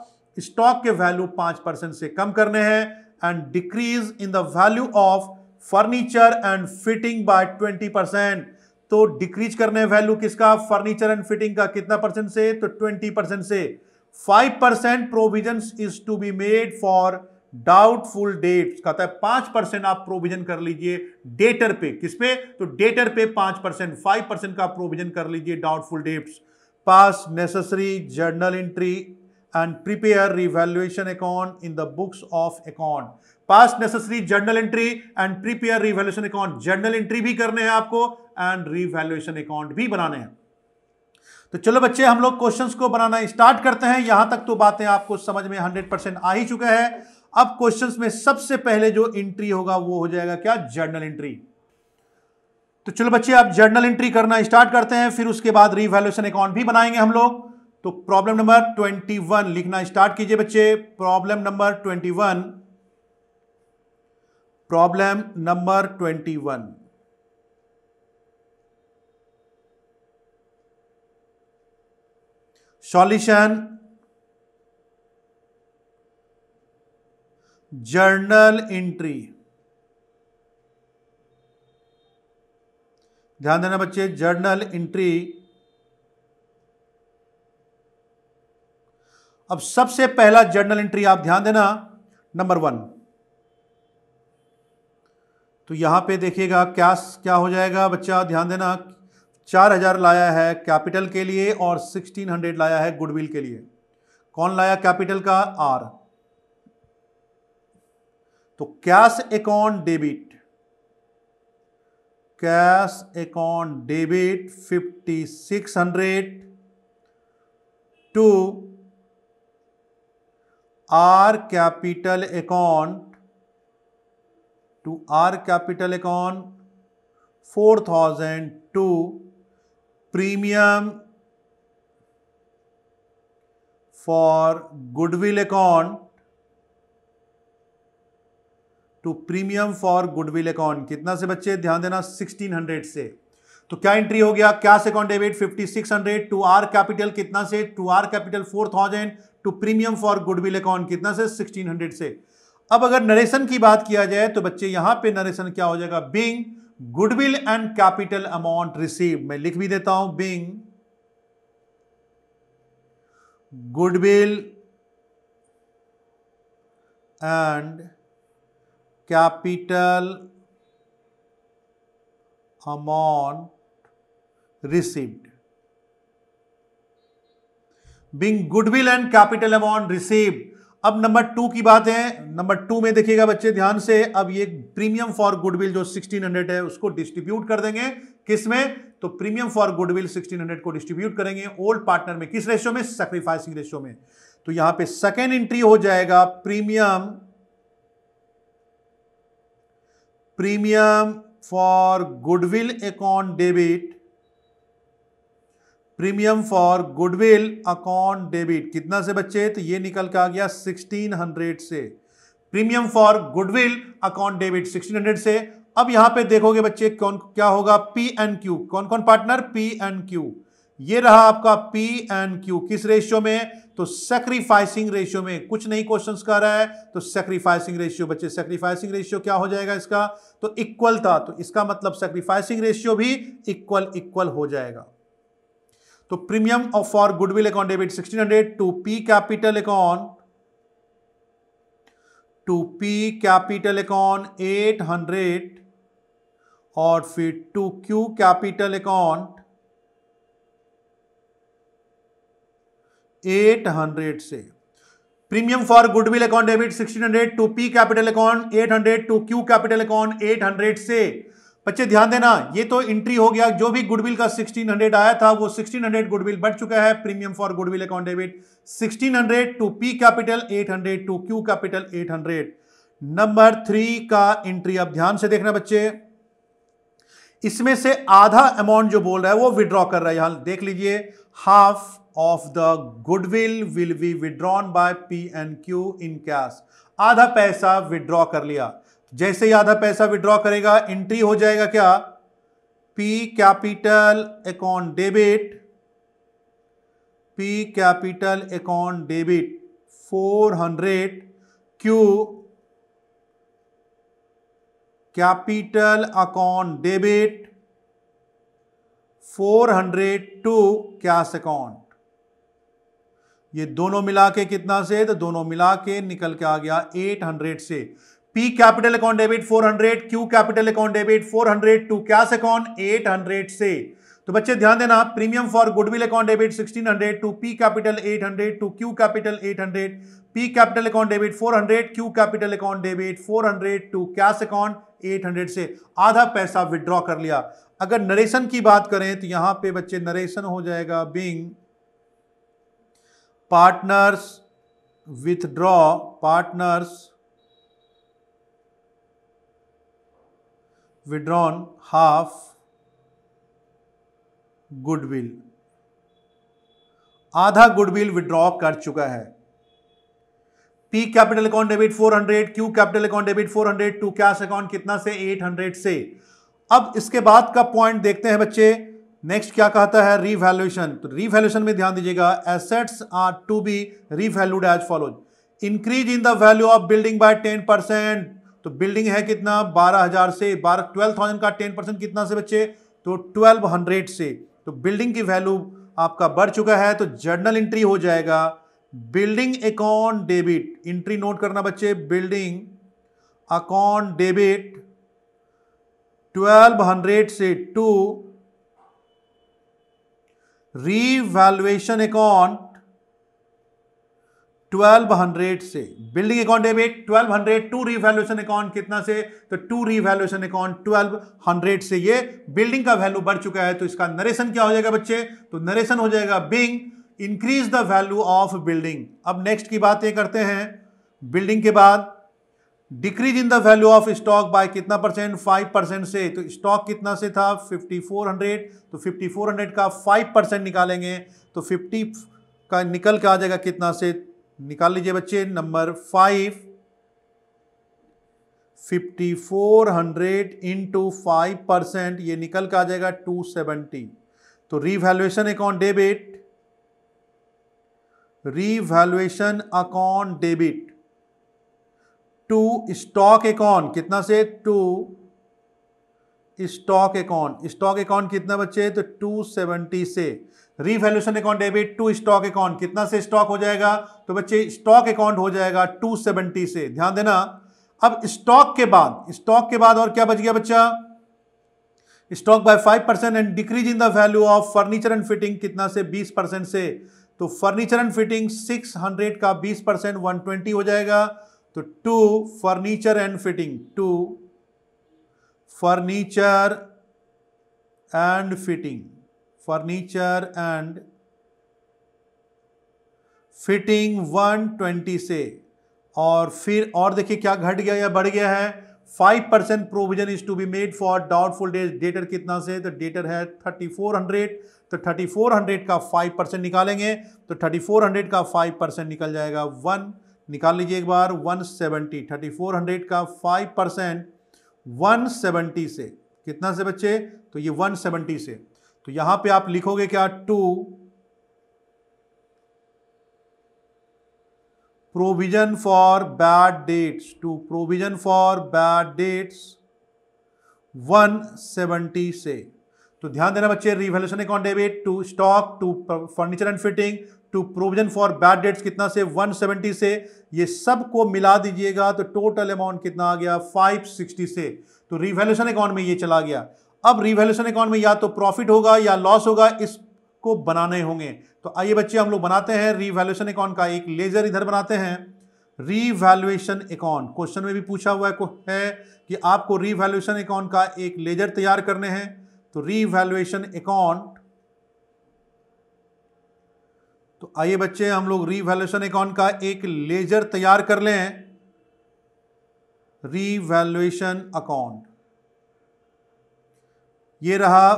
स्टॉक के वैल्यू पांच परसेंट से कम करने हैं and decrease in the value of furniture and fitting by 20 percent तो डिक्रीज करने वैल्यू किसका फर्नीचर एंड फिटिंग का कितना परसेंट से तो 20 परसेंट से 5 percent provision is to be made for doubtful debts कहता है पांच परसेंट आप प्रोविजन कर लीजिए डेटर पे किस पे तो डेटर पे पांच परसेंट फाइव परसेंट का प्रोविजन कर लीजिए doubtful debts pass necessary journal entry and prepare revaluation account in the books of account pass necessary journal entry and prepare revaluation account journal entry भी करने हैं आपको एंड रिवैल्यूएशन अकाउंट भी बनाने हैं तो चलो बच्चे हम लोग क्वेश्चंस को बनाना स्टार्ट करते हैं यहां तक तो बातें आपको समझ में 100 परसेंट आ ही चुका है अब क्वेश्चंस में सबसे पहले जो एंट्री होगा वो हो जाएगा क्या जर्नल एंट्री तो चलो बच्चे आप जर्नल एंट्री करना स्टार्ट करते हैं फिर उसके बाद रिवैल्यूएशन अकाउंट भी बनाएंगे हम लोग तो प्रॉब्लम नंबर 21 लिखना स्टार्ट कीजिए बच्चे problem number 21 problem number 21 solution journal entry ध्यान देना बच्चे जर्नल एंट्री अब सबसे पहला जर्नल एंट्री आप ध्यान देना नंबर वन तो यहां पे देखिएगा क्या क्या हो जाएगा बच्चा ध्यान देना चार हजार लाया है कैपिटल के लिए और सिक्सटीन हंड्रेड लाया है गुडविल के लिए कौन लाया कैपिटल का आर तो cash account debit cash account debit fifty six hundred to R capital account to R capital account four thousand to premium for goodwill account to premium for goodwill account कितना से बच्चे ध्यान देना 1600 से तो क्या एंट्री हो गया cash account debit 5600 to R capital कितना से to R capital 4000 to premium for goodwill account कितना से 1600 से अब अगर नरेशन की बात किया जाए तो बच्चे यहां पे नरेशन क्या हो जाएगा being goodwill and capital amount receive मैं लिख भी देता हूं being goodwill and capital amount received being goodwill and capital amount receive अब नंबर टू की बात है नंबर टू में देखिएगा बच्चे ध्यान से अब ये प्रीमियम फॉर गुडविल जो 1600 है उसको डिस्ट्रीब्यूट कर देंगे किस में तो प्रीमियम फॉर गुडविल 1600 को डिस्ट्रीब्यूट करेंगे ओल्ड पार्टनर में किस रेशियो में सेक्रीफाइसिंग रेशियो में तो यहां पे सेकेंड एंट्री हो जाएगा premium premium for goodwill account debit premium for goodwill account debit कितना से बच्चे तो ये निकल के आ गया 1600 से premium for goodwill account debit 1600 से अब यहां पे देखोगे बच्चे कौन क्या होगा पी एंड क्यू कौन कौन पार्टनर पी एंड क्यू ये रहा आपका पी एंड क्यू किस रेशियो में तो सेक्रीफाइसिंग रेशियो में कुछ नहीं क्वेश्चंस कर रहा है तो सेक्रीफाइसिंग रेशियो बच्चे सेक्रीफाइसिंग रेशियो क्या हो जाएगा इसका तो इक्वल था तो इसका मतलब सेक्रीफाइसिंग रेशियो भी इक्वल इक्वल हो जाएगा तो premium of for goodwill account debit sixteen hundred to P capital account to P capital account eight hundred और फिर to Q capital account eight hundred से premium for goodwill account debit sixteen hundred to P capital account eight hundred to Q capital account eight hundred से बच्चे ध्यान देना ये तो entry हो गया जो भी गुडविल का 1600 आया था वो 1600 गुडविल बढ़ चुका है premium for goodwill account debit 1600 to P capital 800 to Q capital 800 number three का एंट्री अब ध्यान से देखना बच्चे इसमें से आधा अमाउंट जो बोल रहा है वो विड्रॉ कर रहा है यहां देख लीजिए half of the goodwill will be withdrawn by P and Q in cash आधा पैसा विड्रॉ कर लिया जैसे ही आधा पैसा विड्रॉ करेगा एंट्री हो जाएगा क्या P capital account debit P capital account debit 400 Q capital account debit 400 to cash account ये दोनों मिला के कितना से तो दोनों मिला के निकल के आ गया 800 से P capital account debit 400 Q capital account debit 400 to cash account 800 से तो बच्चे ध्यान देना premium for goodwill account debit 1600 to P capital 800 to Q capital 800 P capital account debit 400 Q capital account debit 400 to cash account 800 से आधा पैसा withdraw कर लिया अगर नरेशन की बात करें तो यहां पे बच्चे नरेशन हो जाएगा being partners withdraw partners withdrawn half goodwill आधा गुडविल विड्रॉ कर चुका है P capital account debit 400 Q capital account debit 400 to cash account कितना से 800 से अब इसके बाद का पॉइंट देखते हैं बच्चे नेक्स्ट क्या कहता है रीवैल्यूएशन तो रीवैल्यूएशन में ध्यान दीजिएगा assets are to be revalued as follows increase in the value of building by ten percent तो बिल्डिंग है कितना बारह हजार से बारह ट्वेल्व थाउजेंड का टेन परसेंट कितना से बच्चे तो ट्वेल्व हंड्रेड से तो बिल्डिंग की वैल्यू आपका बढ़ चुका है तो जर्नल एंट्री हो जाएगा building account debit entry note करना बच्चे बिल्डिंग अकाउंट डेबिट 1200 से टू रीवैल्युएशन अकाउंट 1200 से building account debit 1200 to revaluation account कितना से तो टू रीवैल्यूएशन अकाउंट 1200 से ये बिल्डिंग का वैल्यू बढ़ चुका है तो इसका नरेशन क्या हो जाएगा बच्चे तो नरेशन हो जाएगा being increase the value of building अब नेक्स्ट की बात ये करते हैं बिल्डिंग के बाद decrease in the value of stock by कितना परसेंट फाइव परसेंट से तो स्टॉक कितना से था फिफ्टी फोर हंड्रेड तो फिफ्टी फोर हंड्रेड का फाइव परसेंट निकालेंगे तो फिफ्टी का निकल के आ जाएगा कितना से निकाल लीजिए बच्चे number five fifty four hundred into five percent ये निकल के आ जाएगा टू सेवेंटी तो revaluation account debit revaluation account debit to stock account कितना से to stock account stock account कितना बच्चे तो 270 से revaluation account debit to stock account कितना से स्टॉक हो जाएगा तो बच्चे स्टॉक अकाउंट हो जाएगा 270 से ध्यान देना अब स्टॉक के बाद स्टॉक के बाद और क्या बच गया बच्चा stock by five percent and decrease in the value of furniture and fitting कितना से बीस परसेंट से तो furniture and fitting six hundred का बीस परसेंट वन ट्वेंटी हो जाएगा तो to furniture and fitting to furniture and fitting furniture and fitting 120 से और फिर और देखिए क्या घट गया या बढ़ गया है five percent provision is to be made for doubtful debts debtor कितना से तो डेटर है थर्टी फोर हंड्रेड तो थर्टी फोर हंड्रेड का फाइव परसेंट निकालेंगे तो थर्टी फोर हंड्रेड का फाइव परसेंट निकल जाएगा वन निकाल लीजिए एक बार one seventy thirty four hundred का फाइव परसेंट वन सेवेंटी से कितना से बच्चे तो ये वन से तो यहां पे आप लिखोगे क्या to provision for bad debts to provision for bad debts one seventy से तो ध्यान देना बच्चे revaluation account debit to stock to furniture and fitting to provision for bad debts कितना से 170 से ये सब को मिला दीजिएगा तो टोटल अमाउंट कितना आ गया 560 से तो रिवेल्यूशन अकाउंट में ये चला गया अब रिवेल्यूशन अकाउंट में या तो प्रॉफिट होगा या लॉस होगा इसको बनाने होंगे तो आइए बच्चे हम लोग बनाते हैं रिवेल्यूशन अकाउंट का एक लेजर इधर बनाते हैं रीवैल्यूएशन अकाउंट क्वेश्चन में भी पूछा हुआ है कि आपको रीवैल्यूएशन अकाउंट का एक लेजर तैयार करने हैं तो रीवैल्यूएशन अकाउंट तो आइए बच्चे हम लोग रीवैल्यूएशन अकाउंट का एक लेजर तैयार कर लें रीवैल्यूएशन अकाउंट ये रहा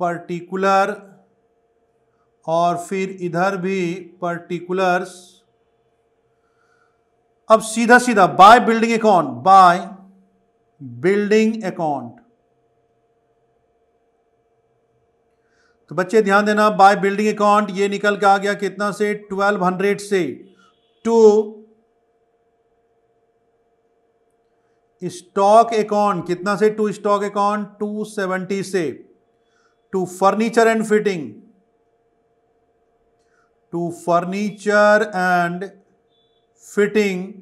पर्टिकुलर और फिर इधर भी पर्टिकुलर्स अब सीधा सीधा by building account by building account तो बच्चे ध्यान देना बाय बिल्डिंग अकाउंट ये निकल के आ गया कितना से ट्वेल्व हंड्रेड से टू स्टॉक अकाउंट कितना से to stock account two seventy से to furniture and fitting to furniture and fitting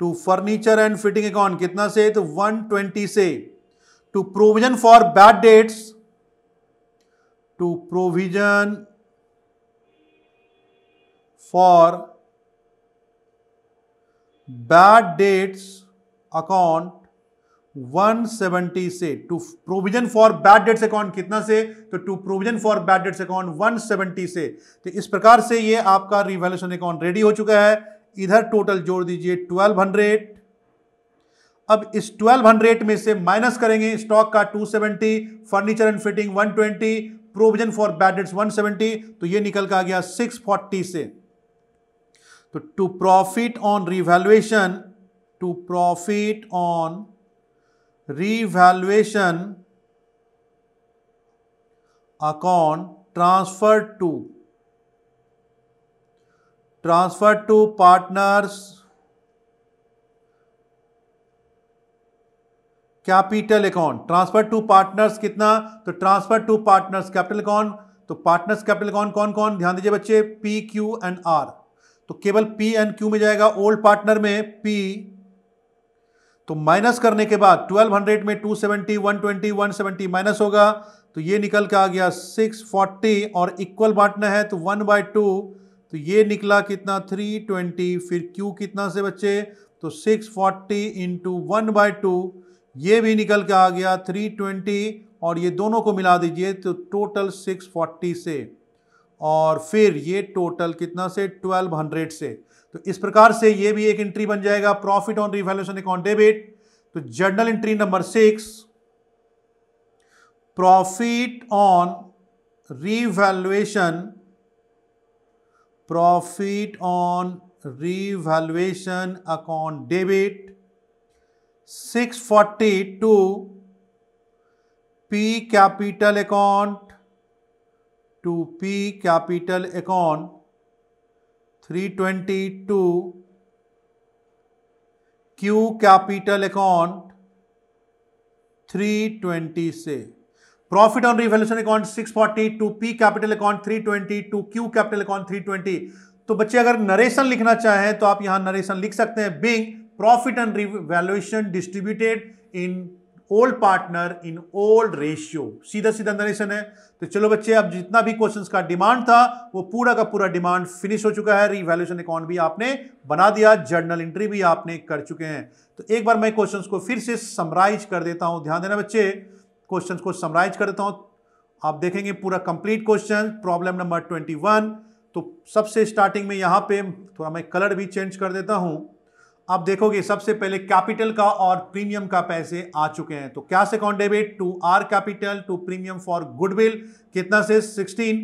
to furniture and fitting account कितना से तो वन ट्वेंटी से to provision for bad debts to provision for bad debts account 170 से to provision for bad debts account कितना से तो to provision for bad debts account 170 से तो इस प्रकार से ये आपका रिवेल्यूशन अकाउंट रेडी हो चुका है इधर टोटल जोड़ दीजिए 1200 अब इस 1200 में से माइनस करेंगे स्टॉक का 270 furniture and fitting 120 provision for bad debts 170 तो ये निकल के आ गया 640 से तो to profit on revaluation to profit on revaluation account transfer to transfer to partners capital account transfer to partners कितना तो transfer to partners capital account तो पार्टनर्स कैपिटल अकाउंट कौन कौन ध्यान दीजिए बच्चे पी क्यू एंड आर तो केवल पी एंड क्यू में जाएगा ओल्ड पार्टनर में पी तो माइनस करने के बाद 1200 में 270, 120, 170 माइनस होगा तो ये निकल के आ गया 640 और इक्वल बांटना है तो वन बाय टू तो ये निकला कितना 320 फिर क्यू कितना से बचे तो 640 forty into one by two ये भी निकल के आ गया 320 और ये दोनों को मिला दीजिए तो टोटल 640 से और फिर ये टोटल कितना से 1200 से तो इस प्रकार से ये भी एक एंट्री बन जाएगा profit on revaluation account debit तो journal entry number six profit on revaluation profit on revaluation account debit 642 P capital account to P capital three 320 to Q capital account 320 से profit on revaluation account 640 to P capital account 320 to Q capital account 320 तो बच्चे अगर narration लिखना चाहें तो आप यहां narration लिख सकते हैं being profit and revaluation distributed in whole partner in all ratio सीधा सीधा नरेशन है तो चलो बच्चे अब जितना भी क्वेश्चंस का डिमांड था वो पूरा का पूरा डिमांड फिनिश हो चुका है रिवैल्यूशन अकाउंट भी आपने बना दिया जर्नल एंट्री भी आपने कर चुके हैं तो एक बार मैं क्वेश्चंस को फिर से समराइज कर देता हूं ध्यान देना बच्चे क्वेश्चन को समराइज कर देता हूं आप देखेंगे पूरा complete question problem number twenty तो सबसे स्टार्टिंग में यहाँ पर थोड़ा मैं कलर भी चेंज कर देता हूँ अब देखोगे सबसे पहले कैपिटल का और प्रीमियम का पैसे आ चुके हैं तो क्या से कौन debit to R capital to premium for goodwill कितना से सिक्सटीन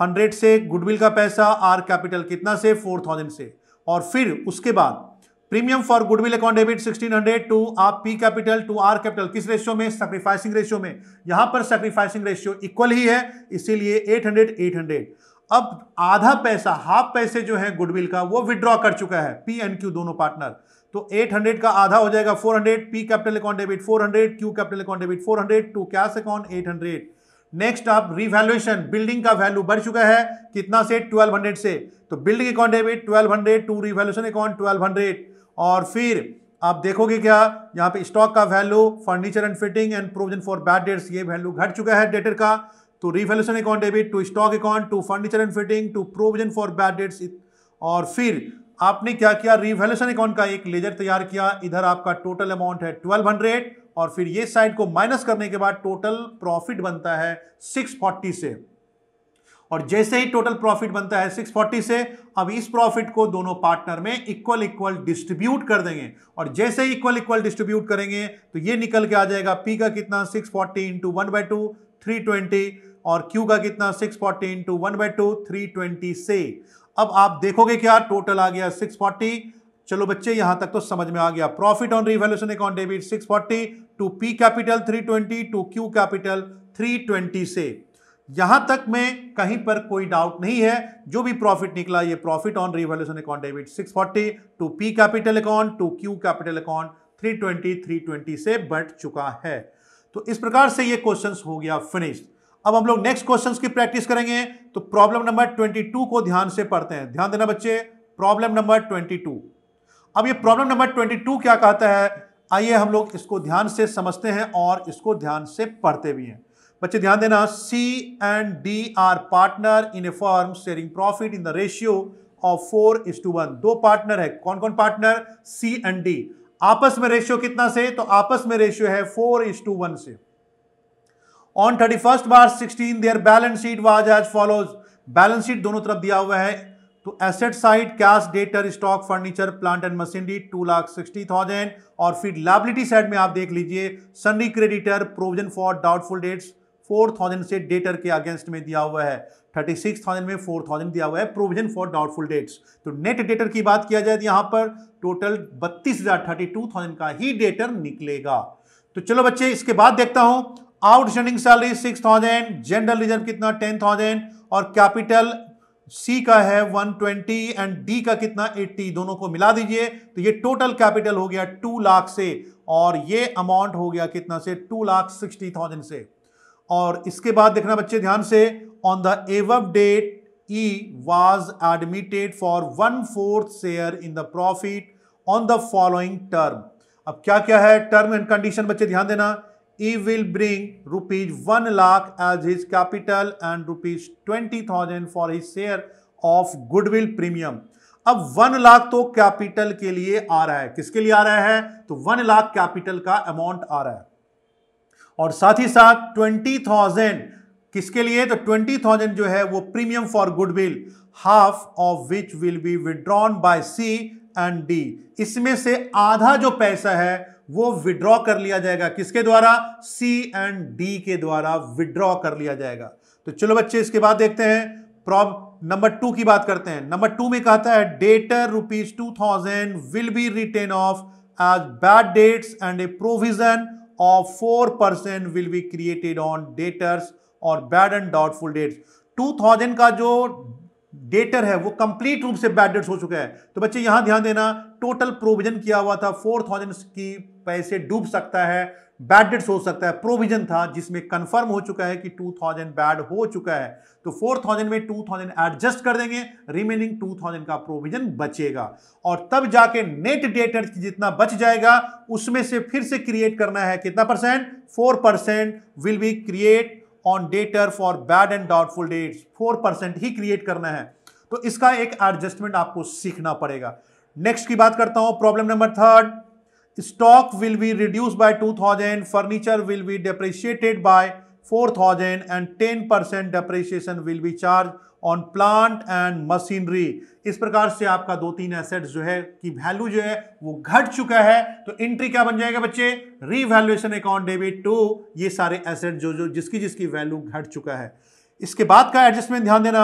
हंड्रेड से गुडविल का पैसा आर कैपिटल कितना से फोर थाउजेंड से और फिर उसके बाद premium for goodwill account debit sixteen hundred to आप P capital to R capital किस रेशियो में सेक्रीफाइसिंग रेशियो में यहां पर सेक्रीफाइसिंग रेशियो इक्वल ही है इसीलिए एट हंड्रेड अब आधा पैसा हाफ पैसे जो है गुडविल का वो विड्रॉ कर चुका है पी एंड क्यू दोनों पार्टनर तो 800 का आधा हो जाएगा 400 P capital account debit 400 Q capital account debit 400 to cash account 800 next आप रिवैल्यूएशन बिल्डिंग का वैल्यू बढ़ चुका है कितना से 1200 से तो building account debit 1200 to revaluation account 1200 और फिर आप देखोगे क्या यहाँ पे स्टॉक का value furniture and fitting and provision for bad debts ये वैल्यू घट चुका है डेटर का to revaluation account debit to stock account to furniture and fitting to provision for bad debts और फिर आपने क्या किया रिवेल्यूशन अकाउंट का एक लेजर तैयार किया इधर आपका टोटल अमाउंट है 1200 और फिर ये साइड को माइनस करने के बाद टोटल प्रॉफिट बनता है 640 से और जैसे ही टोटल प्रॉफिट बनता है 640 से अब इस प्रॉफिट को दोनों पार्टनर में इक्वल इक्वल डिस्ट्रीब्यूट कर देंगे और जैसे ही इक्वल इक्वल डिस्ट्रीब्यूट करेंगे तो ये निकल के आ जाएगा पी का कितना 640 forty into one by two three twenty और क्यू का कितना six forty into one by two three twenty से अब आप देखोगे क्या टोटल आ गया सिक्स फोर्टी चलो बच्चे यहां तक तो समझ में आ गया profit on revaluation account debit forty to P capital twenty to Q capital twenty से यहां तक में कहीं पर कोई डाउट नहीं है जो भी प्रॉफिट निकला ये profit on revaluation account debit six forty to P capital account to Q capital account three twenty three twenty से बढ़ चुका है तो इस प्रकार से ये क्वेश्चंस हो गया फिनिश्ड अब हम लोग नेक्स्ट क्वेश्चंस की प्रैक्टिस करेंगे तो प्रॉब्लम नंबर 22 को ध्यान से पढ़ते हैं ध्यान देना बच्चे प्रॉब्लम नंबर 22 अब ये प्रॉब्लम नंबर 22 क्या कहता है आइए हम लोग इसको ध्यान से समझते हैं और इसको ध्यान से पढ़ते भी हैं बच्चे ध्यान देना C and D are partner in a firm sharing profit in the ratio of four is to one दो पार्टनर है कौन कौन पार्टनर सी एंड डी आपस में रेशियो कितना से तो आपस में रेशियो है फोर इज टू वन से on thirty first March sixteen their balance sheet was as follows balance sheet दोनों तरफ दिया हुआ है तो asset side cash debtor stock furniture plant and machinery two lakh sixty thousand और फिर लाइबिलिटी साइड में आप देख लीजिए sundry creditor provision for doubtful debts four thousand से डेटर के अगेंस्ट में दिया हुआ है थर्टी सिक्स थाउजेंड में फोर थाउजेंड दिया हुआ है प्रोविजन फॉर डाउटफुल डेट्स तो नेट डेटर की बात किया जाए तो यहाँ पर टोटल बत्तीस हजार थर्टी टू थाउजेंड का ही डेटर निकलेगा तो चलो बच्चे इसके बाद देखता हूं outstanding salary six thousand general reserve कितना टेन थाउजेंड और कैपिटल सी का है ट्वेंटी एंड डी का कितना एट्टी दोनों को मिला दीजिए तो ये टोटल कैपिटल हो गया टू लाख से और ये अमाउंट हो गया कितना से टू लाख सिक्सटी थाउजेंड से और इसके बाद देखना बच्चे ध्यान से on the above date E was admitted for one fourth share in the profit on the following term अब क्या क्या है टर्म एंड कंडीशन बच्चे ध्यान देना he will bring rupees 1 lakh as his capital and rupees 20,000 for his share of goodwill premium. अब one lakh तो capital के लिए आ रहा है किसके लिए आ रहा है तो वन लाख कैपिटल का अमाउंट आ रहा है और साथ ही साथ ट्वेंटी थाउजेंड किसके लिए तो ट्वेंटी थाउजेंड जो है वो premium for goodwill half of which will be withdrawn by C and D इसमें से आधा जो पैसा है वो विड्रॉ कर लिया जाएगा किसके द्वारा सी एंड डी के द्वारा विड्रॉ कर लिया जाएगा तो चलो बच्चे इसके बाद देखते हैं प्रॉब नंबर टू की बात करते हैं नंबर टू में कहता है debtor rupees two thousand will be written off as bad debts and a provision of four percent will be created on debtors और bad and doubtful debts two thousand का जो डेटर है वो complete रूप से बैड डेट्स हो चुका है तो बच्चे यहां ध्यान देना टोटल प्रोविजन किया हुआ था फोर थाउजेंड की पैसे डूब सकता है बैड डेट्स हो सकता है प्रोविजन था जिसमें कंफर्म हो चुका है कि 2000 बैड हो चुका है तो 4000 में 2000 एडजस्ट कर देंगे रिमेनिंग 2000 का प्रोविजन बचेगा और तब जाके नेट डेटर जितना बच जाएगा उसमें से फिर से क्रिएट करना है कितना percent four percent will be create on debtor for bad and doubtful debt four percent ही क्रिएट करना है तो इसका एक एडजस्टमेंट आपको सीखना पड़ेगा नेक्स्ट की बात करता हूं problem number third reduce by two thousand furniture 2000 be depreciated be four thousand 4000 ten 10% depreciation will be charge on plant and machinery इस प्रकार से आपका दो तीन एसेट्स जो है की वैल्यू जो है वो घट चुका है तो एंट्री क्या बन जाएगा बच्चे रीवैल्यूएशन अकाउंट डेबिट टू ये सारे एसेट जो जो जिसकी जिसकी वैल्यू घट चुका है इसके बाद का एडजस्टमेंट ध्यान देना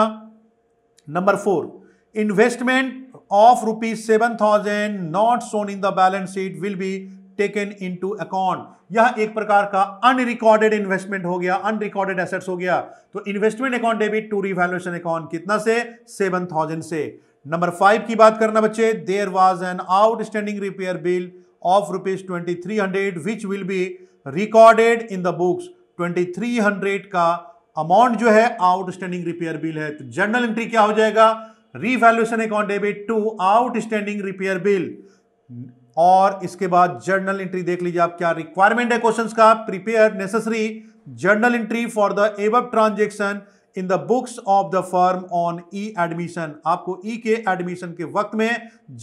number four investment of rupees seven thousand not shown in the balance sheet will be taken into account यह एक प्रकार का अनरिकॉर्डेड इन्वेस्टमेंट हो गया अनरिकॉर्डेड एसेट्स हो गया तो investment account debit to revaluation account कितना से सेवन थाउजेंड से नंबर फाइव की बात करना बच्चे there was an outstanding repair bill of rupees twenty three hundred which will be recorded in the books twenty three hundred का amount जो है आउटस्टैंडिंग रिपेयर बिल है तो जर्नल एंट्री क्या हो जाएगा revaluation account debit to outstanding repair bill और इसके बाद जर्नल एंट्री देख लीजिए आप क्या रिक्वायरमेंट है क्वेश्चंस का prepare necessary journal entry for the above transaction in the books of the firm on E admission आपको ई e के एडमिशन के वक्त में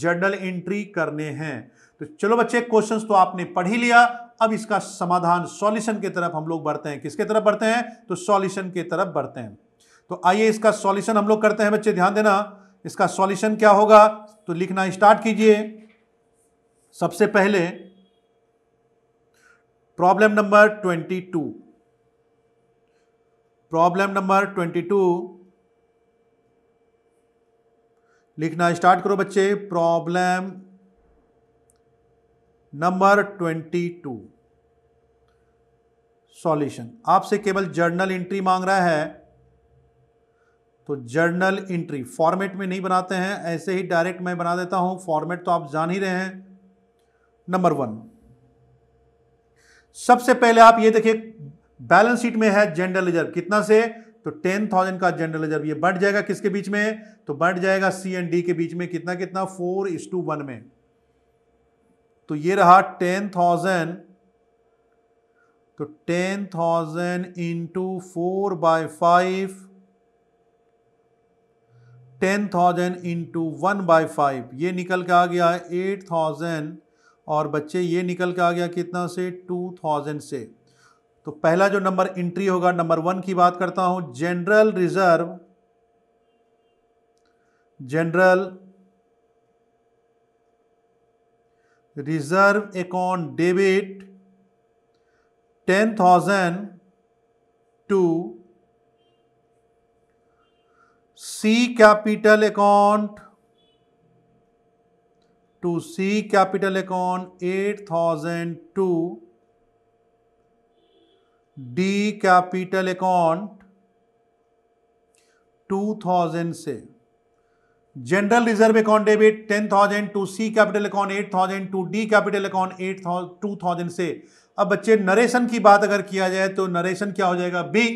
जर्नल एंट्री करने हैं तो चलो बच्चे क्वेश्चंस तो आपने पढ़ ही लिया अब इसका समाधान सॉल्यूशन की तरफ हम लोग बढ़ते हैं किसके तरफ बढ़ते हैं तो सॉल्यूशन की तरफ बढ़ते हैं तो आइए इसका सॉल्यूशन हम लोग करते हैं बच्चे ध्यान देना इसका सॉल्यूशन क्या होगा तो लिखना स्टार्ट कीजिए सबसे पहले problem number twenty two problem number twenty two लिखना स्टार्ट करो बच्चे problem number twenty two solution आपसे केवल जर्नल एंट्री मांग रहा है तो जर्नल इंट्री फॉर्मेट में नहीं बनाते हैं ऐसे ही डायरेक्ट मैं बना देता हूं फॉर्मेट तो आप जान ही रहे हैं नंबर वन सबसे पहले आप ये देखिए बैलेंस शीट में है जनरल रिजर्व कितना से तो टेन थाउजेंड का जनरल रिजर्व ये बढ़ जाएगा किसके बीच में तो बढ़ जाएगा सी एंड डी के बीच में कितना कितना फोर इस टू वन में तो ये रहा टेन थाउजेंड तो ten thousand into four by five ten thousand into one by five ये निकल के आ गया है एट थाउजेंड और बच्चे ये निकल के आ गया कितना से टू थाउजेंड से तो पहला जो नंबर एंट्री होगा नंबर वन की बात करता हूं general reserve general reserve account debit ten thousand to C capital account to C capital account eight thousand to D capital account two thousand से general reserve account debit ten thousand to C capital account eight thousand to D capital account eight two thousand से अब बच्चे narration की बात अगर किया जाए तो नरेशन क्या हो जाएगा be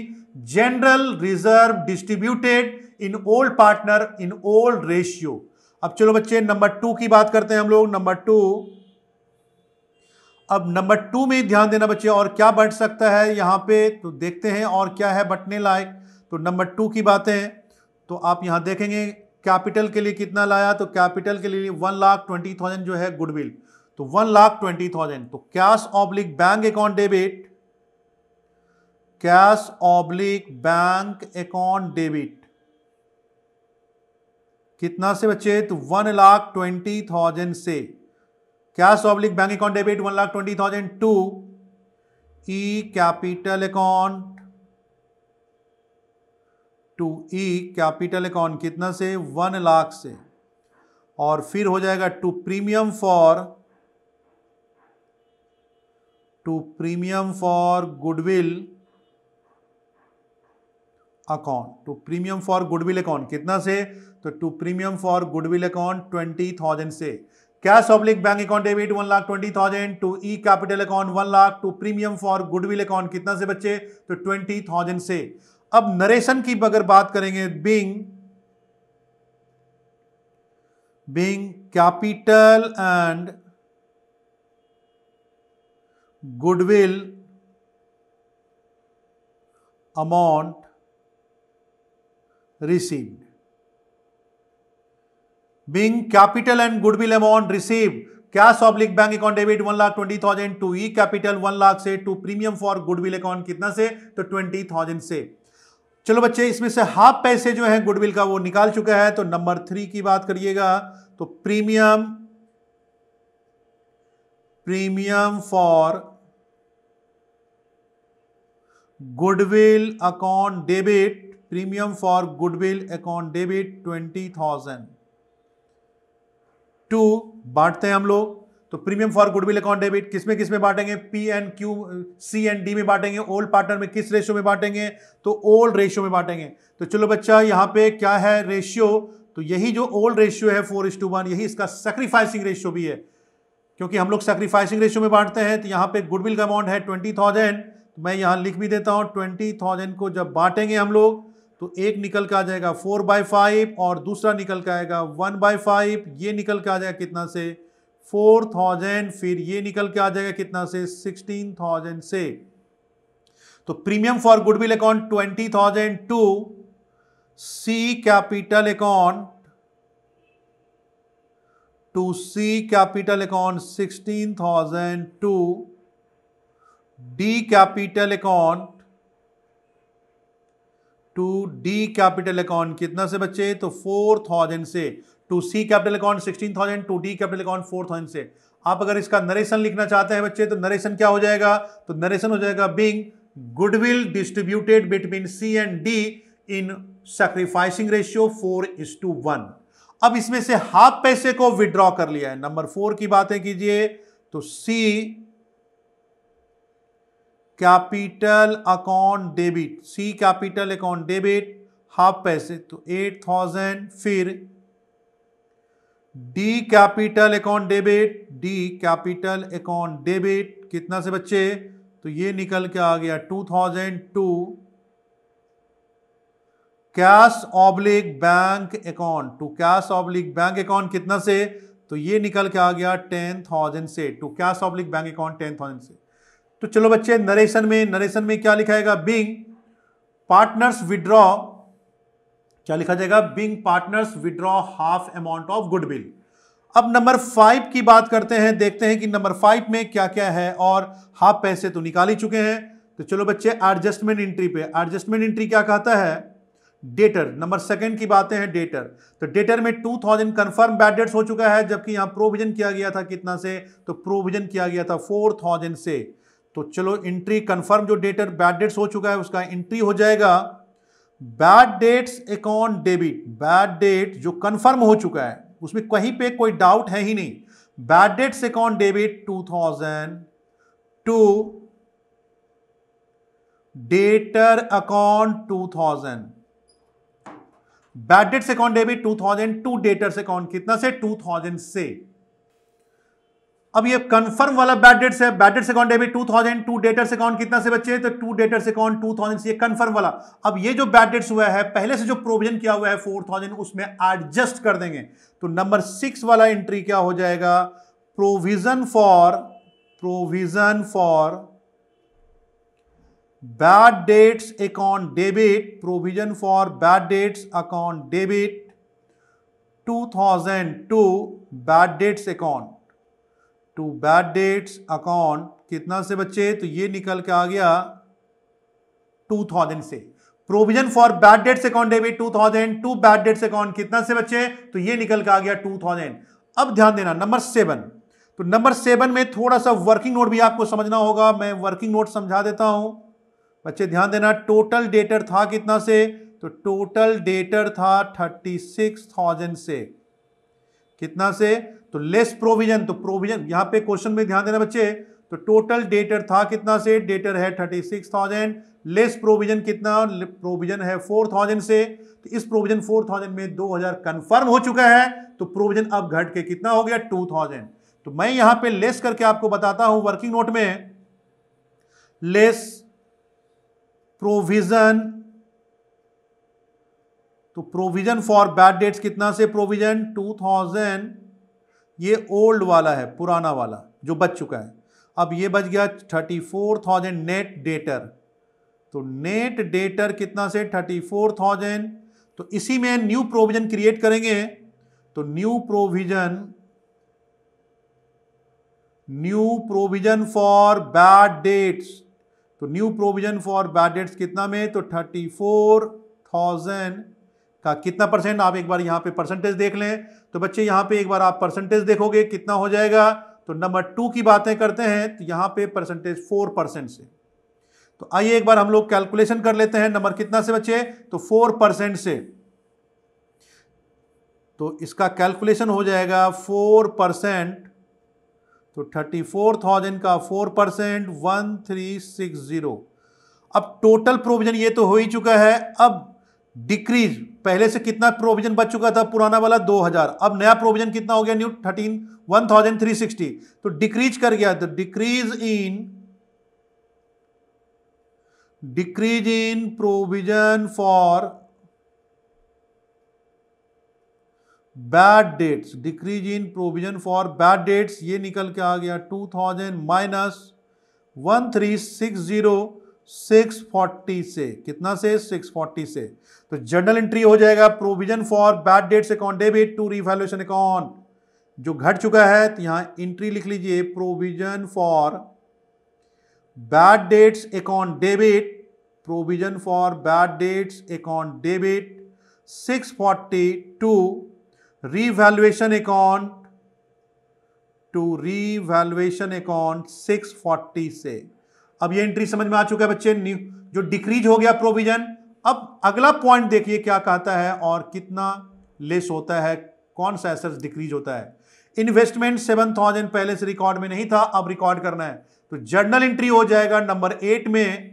general reserve distributed in all partner in all ratio अब चलो बच्चे नंबर टू की बात करते हैं हम लोग नंबर टू अब नंबर टू में ध्यान देना बच्चे और क्या बट सकता है यहां पे तो देखते हैं और क्या है बटने लायक तो नंबर टू की बातें तो आप यहां देखेंगे कैपिटल के लिए कितना लाया तो कैपिटल के लिए वन लाख ट्वेंटी थाउजेंड जो है गुडविल तो वन लाख ट्वेंटी थाउजेंड तो cash oblique bank account debit cash oblique bank account debit कितना से बच्चे तो वन लाख ट्वेंटी थाउजेंड से cash oblique bank account debit one lakh twenty thousand to E capital account to E capital account कितना से one lakh से और फिर हो जाएगा to premium for to premium for goodwill account to premium for goodwill account कितना से तो to premium for goodwill account twenty thousand से cash oblique bank account debit one lakh twenty thousand to E capital account one lakh to premium for goodwill account कितना से बच्चे तो twenty thousand से अब नरेशन की अगर बात करेंगे being being capital and goodwill amount received. Being capital and goodwill amount received, cash oblique bank account debit one lakh twenty thousand to E capital one lakh से to premium for goodwill account कितना से तो twenty thousand से चलो बच्चे इसमें से half पैसे जो है गुडविल का वो निकाल चुका है तो नंबर थ्री की बात करिएगा तो premium premium for goodwill account debit premium for goodwill account debit twenty thousand to बांटते हैं हम लोग तो premium for goodwill account debit किसमें किसमें बांटेंगे P and Q C and D में बांटेंगे ओल्ड पार्टनर में किस रेशियो में बांटेंगे तो ओल्ड रेशियो में बांटेंगे तो चलो बच्चा यहाँ पे क्या है रेशियो तो यही जो ओल्ड रेशियो है फोर इस टू वन यही इसका सेक्रीफाइसिंग रेशियो भी है क्योंकि हम लोग सेक्रीफाइसिंग रेशियो में बांटते हैं तो यहां पे गुडविल का अमाउंट है ट्वेंटी थाउजेंड तो मैं यहां लिख भी देता हूँ ट्वेंटी थाउजेंड को जब बांटेंगे हम लोग तो एक निकल के आ जाएगा फोर बाय फाइव और दूसरा निकल के आएगा वन बाय फाइव ये निकल के आ जाएगा कितना से फोर थाउजेंड फिर ये निकल के आ जाएगा कितना से सिक्सटीन थाउजेंड से तो premium for goodwill account twenty thousand to C capital account to C capital account sixteen thousand to D capital account to D capital account कितना से बचे तो फोर थाउजेंड से to C capital account sixteen thousand to D capital account four thousand से आप अगर इसका narration लिखना चाहते हैं बच्चे तो नरेशन क्या हो जाएगा तो नरेशन हो जाएगा being goodwill distributed between C and D in sacrificing ratio four is to one अब इसमें से हाफ पैसे को विड्रॉ कर लिया है नंबर फोर की बातें कीजिए तो C capital account debit C capital account debit half पैसे तो एट थाउजेंड फिर D capital account debit D capital account debit कितना से बच्चे तो ये निकल के आ गया two thousand to cash oblique bank account to तो कैश ऑब्लिक बैंक अकाउंट कितना से तो ये निकल के आ गया टेन थाउजेंड से टू तो cash oblique bank account ten thousand से तो चलो बच्चे नरेशन में नरेशन में क्या लिखा जाएगा बिंग पार्टनर्स विड्रॉ क्या लिखा जाएगा being partners withdraw half amount of goodwill अब नंबर फाइव की बात करते हैं देखते हैं कि नंबर फाइव में क्या क्या है और हाफ पैसे तो निकाल ही चुके हैं तो चलो बच्चे एडजस्टमेंट एंट्री पे एडजस्टमेंट एंट्री क्या कहता है डेटर नंबर सेकंड की बातें हैं डेटर तो डेटर में टू थाउजेंड कन्फर्म बैडेट्स हो चुका है जबकि यहां प्रोविजन किया गया था कितना से तो प्रोविजन किया गया था फोर थाउजेंड से तो चलो एंट्री कंफर्म जो डेटर बैड डेट्स हो चुका है उसका एंट्री हो जाएगा bad debts account debit bad debt जो कंफर्म हो चुका है उसमें कहीं पे कोई डाउट है ही नहीं bad debts account debit two thousand to debtor account two thousand bad debts account debit two thousand to debtors account कितना से टू थाउजेंड से अब ये कंफर्म वाला बैड डेट्स है bad debts account debit two thousand to debtors account कितना से बचे तो to debtors account two thousand ये कंफर्म वाला अब ये जो बैड डेट्स हुआ है पहले से जो प्रोविजन किया हुआ है फोर थाउजेंड उसमें एडजस्ट कर देंगे तो नंबर सिक्स वाला एंट्री क्या हो जाएगा provision for provision for bad debts account debit provision for bad debts account debit two thousand to bad debts account to bad debts account कितना से बचे तो ये निकल के आ गया टू थाउजेंड से provision for bad debts account debit two thousand to bad debts account कितना से बचे तो ये निकल के आ गया टू थाउजेंड अब ध्यान देना नंबर सेवन तो नंबर सेवन में थोड़ा सा वर्किंग नोट भी आपको समझना होगा मैं वर्किंग नोट समझा देता हूं बच्चे ध्यान देना टोटल डेटर था कितना से तो टोटल डेटर था थर्टी सिक्स थाउजेंड से कितना से तो लेस प्रोविजन तो प्रोविजन यहाँ पे क्वेश्चन में ध्यान देना बच्चे तो टोटल डेटर था कितना से डेटर है thirty six thousand less provision कितना प्रोविजन है फोर थाउजेंड से तो इस प्रोविजन फोर थाउजेंड में दो हजार कन्फर्म हो चुका है तो प्रोविजन अब घट के कितना हो गया टू थाउजेंड तो मैं यहां पे लेस करके आपको बताता हूं वर्किंग नोट में लेस प्रोविजन तो प्रोविजन फॉर बैड डेट्स कितना से प्रोविजन टू थाउजेंड ये ओल्ड वाला है पुराना वाला जो बच चुका है अब ये बच गया thirty four thousand net debtor तो नेट डेटर कितना से थर्टी फोर थाउजेंड तो इसी में न्यू प्रोविजन क्रिएट करेंगे तो new provision new provision for bad debts तो new provision for bad debts कितना में तो थर्टी फोर थाउजेंड का कितना परसेंट आप एक बार यहां पे परसेंटेज देख लें तो बच्चे यहाँ पे एक बार आप परसेंटेज देखोगे कितना हो जाएगा तो नंबर टू की बातें करते हैं तो यहाँ पे परसेंटेज फोर परसेंट से तो आइए एक बार हम लोग कैलकुलेशन कर लेते हैं नंबर कितना से बच्चे तो फोर परसेंट से तो इसका कैलकुलेशन हो जाएगा फोर परसेंट तो थर्टी फोर थाउजेंड का four percent one three six zero अब टोटल प्रोविजन ये तो हो ही चुका है अब डिक्रीज पहले से कितना प्रोविजन बच चुका था पुराना वाला 2000 अब नया प्रोविजन कितना हो गया new thirteen one thousand three sixty तो डिक्रीज कर गया तो decrease in decrease in provision for bad debts decrease in provision for bad debts ये निकल के आ गया 2000 माइनस 1360 640 से कितना से 640 से तो जर्नल एंट्री हो जाएगा provision for bad debts account debit to revaluation account जो घट चुका है तो यहां एंट्री लिख लीजिए provision for bad debts account debit provision for bad debts account debit 640 to revaluation account to revaluation account 640 से अब ये एंट्री समझ में आ चुका है बच्चे न्यू जो डिक्रीज हो गया प्रोविजन अब अगला पॉइंट देखिए क्या कहता है और कितना लेस होता है कौन सा एसेट्स डिक्रीज होता है इन्वेस्टमेंट सेवन थाउजेंड पहले से रिकॉर्ड में नहीं था अब रिकॉर्ड करना है तो जर्नल एंट्री हो जाएगा नंबर एट में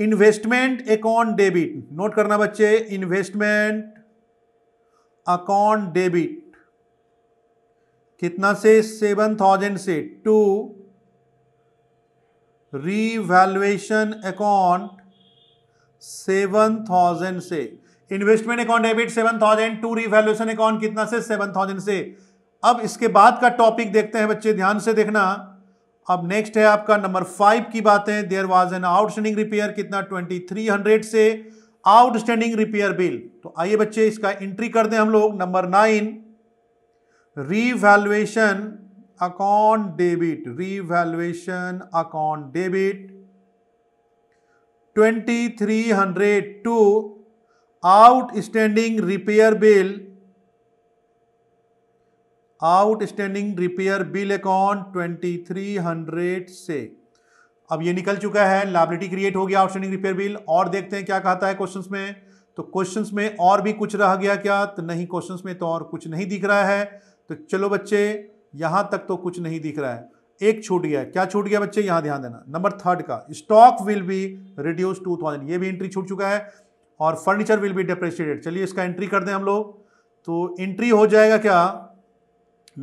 इन्वेस्टमेंट अकाउंट डेबिट नोट करना बच्चे इन्वेस्टमेंट अकाउंट डेबिट कितना से सेवन थाउजेंड से to revaluation account seven thousand से investment account debit seven thousand to revaluation account कितना से सेवन थाउजेंड से अब इसके बाद का टॉपिक देखते हैं बच्चे ध्यान से देखना अब नेक्स्ट है आपका नंबर फाइव की बात है there was an outstanding repair कितना ट्वेंटी थ्री हंड्रेड से आउटस्टैंडिंग रिपेयर बिल तो आइए बच्चे इसका एंट्री कर दें हम लोग number nine revaluation account debit revaluation account debit to outstanding repair bill outstanding repair bill account twenty three hundred से अब ये निकल चुका है लाइबिलिटी क्रिएट हो गया आउटस्टैंडिंग रिपेयर बिल और देखते हैं क्या कहता है क्वेश्चंस में तो क्वेश्चंस में और भी कुछ रह गया क्या तो नहीं क्वेश्चंस में तो और कुछ नहीं दिख रहा है तो चलो बच्चे यहां तक तो कुछ नहीं दिख रहा है एक छूट गया है क्या छूट गया बच्चे यहां ध्यान देना नंबर थर्ड का stock will be reduce two thousand ये भी एंट्री छूट चुका है और फर्नीचर विल बी डिप्रिशिएटेड चलिए इसका एंट्री कर दें हम लोग तो एंट्री हो जाएगा क्या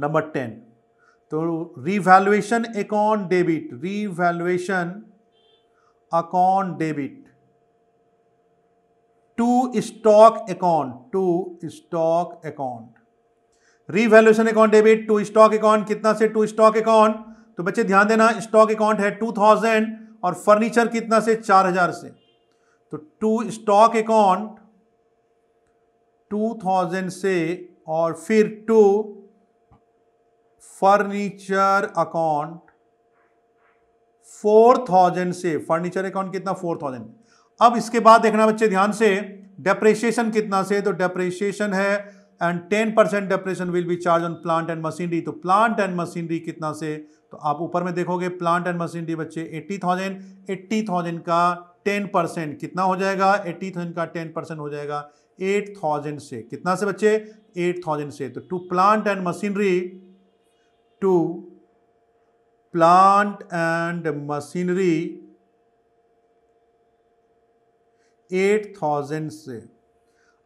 नंबर टेन तो revaluation account debit revaluation account debit to stock account to stock account revaluation account debit to stock account कितना से टू स्टॉक अकाउंट तो बच्चे ध्यान देना स्टॉक अकाउंट है टू थाउजेंड और फर्नीचर कितना से चार हजार से तो to stock account two thousand से और फिर to furniture account four thousand से फर्नीचर अकाउंट कितना फोर थाउजेंड अब इसके बाद देखना बच्चे ध्यान से डेप्रेशिएशन कितना से तो डेप्रेशिएशन है and ten percent depreciation will be charge on plant and machinery तो प्लांट एंड मशीनरी कितना से तो आप ऊपर में देखोगे प्लांट एंड मशीनरी बच्चे एट्टी थाउजेंड एट्टी थाउजेंड का टेन परसेंट कितना हो जाएगा एट्टी थाउजेंड का टेन परसेंट हो जाएगा एट थाउजेंड से कितना से बच्चे एट थाउजेंड से तो to plant and machinery to plant and machinery eight thousand से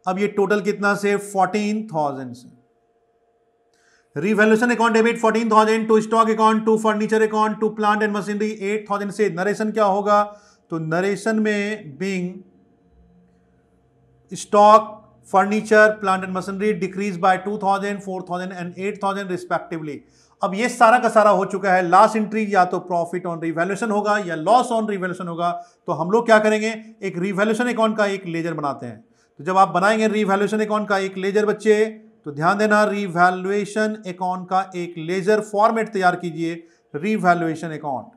अब ये टोटल कितना से फोर्टीन थाउजेंड से revaluation account debit fourteen thousand to stock account to furniture account to plant and machinery eight thousand से narration क्या होगा तो नरेशन में being stock furniture plant and machinery decrease by two thousand four thousand and eight thousand respectively अब ये सारा का सारा हो चुका है लास्ट एंट्री या तो प्रॉफिट ऑन रिवेल्यूशन होगा या लॉस ऑन रिवेल्यूशन होगा तो हम लोग क्या करेंगे एक रिवेल्यूशन अकाउंट का एक लेजर बनाते हैं तो जब आप बनाएंगे रीवैल्यूएशन अकाउंट का एक लेजर बच्चे तो ध्यान देना रीवैल्यूएशन अकाउंट का एक लेजर फॉर्मेट तैयार कीजिए रीवैल्यूएशन अकाउंट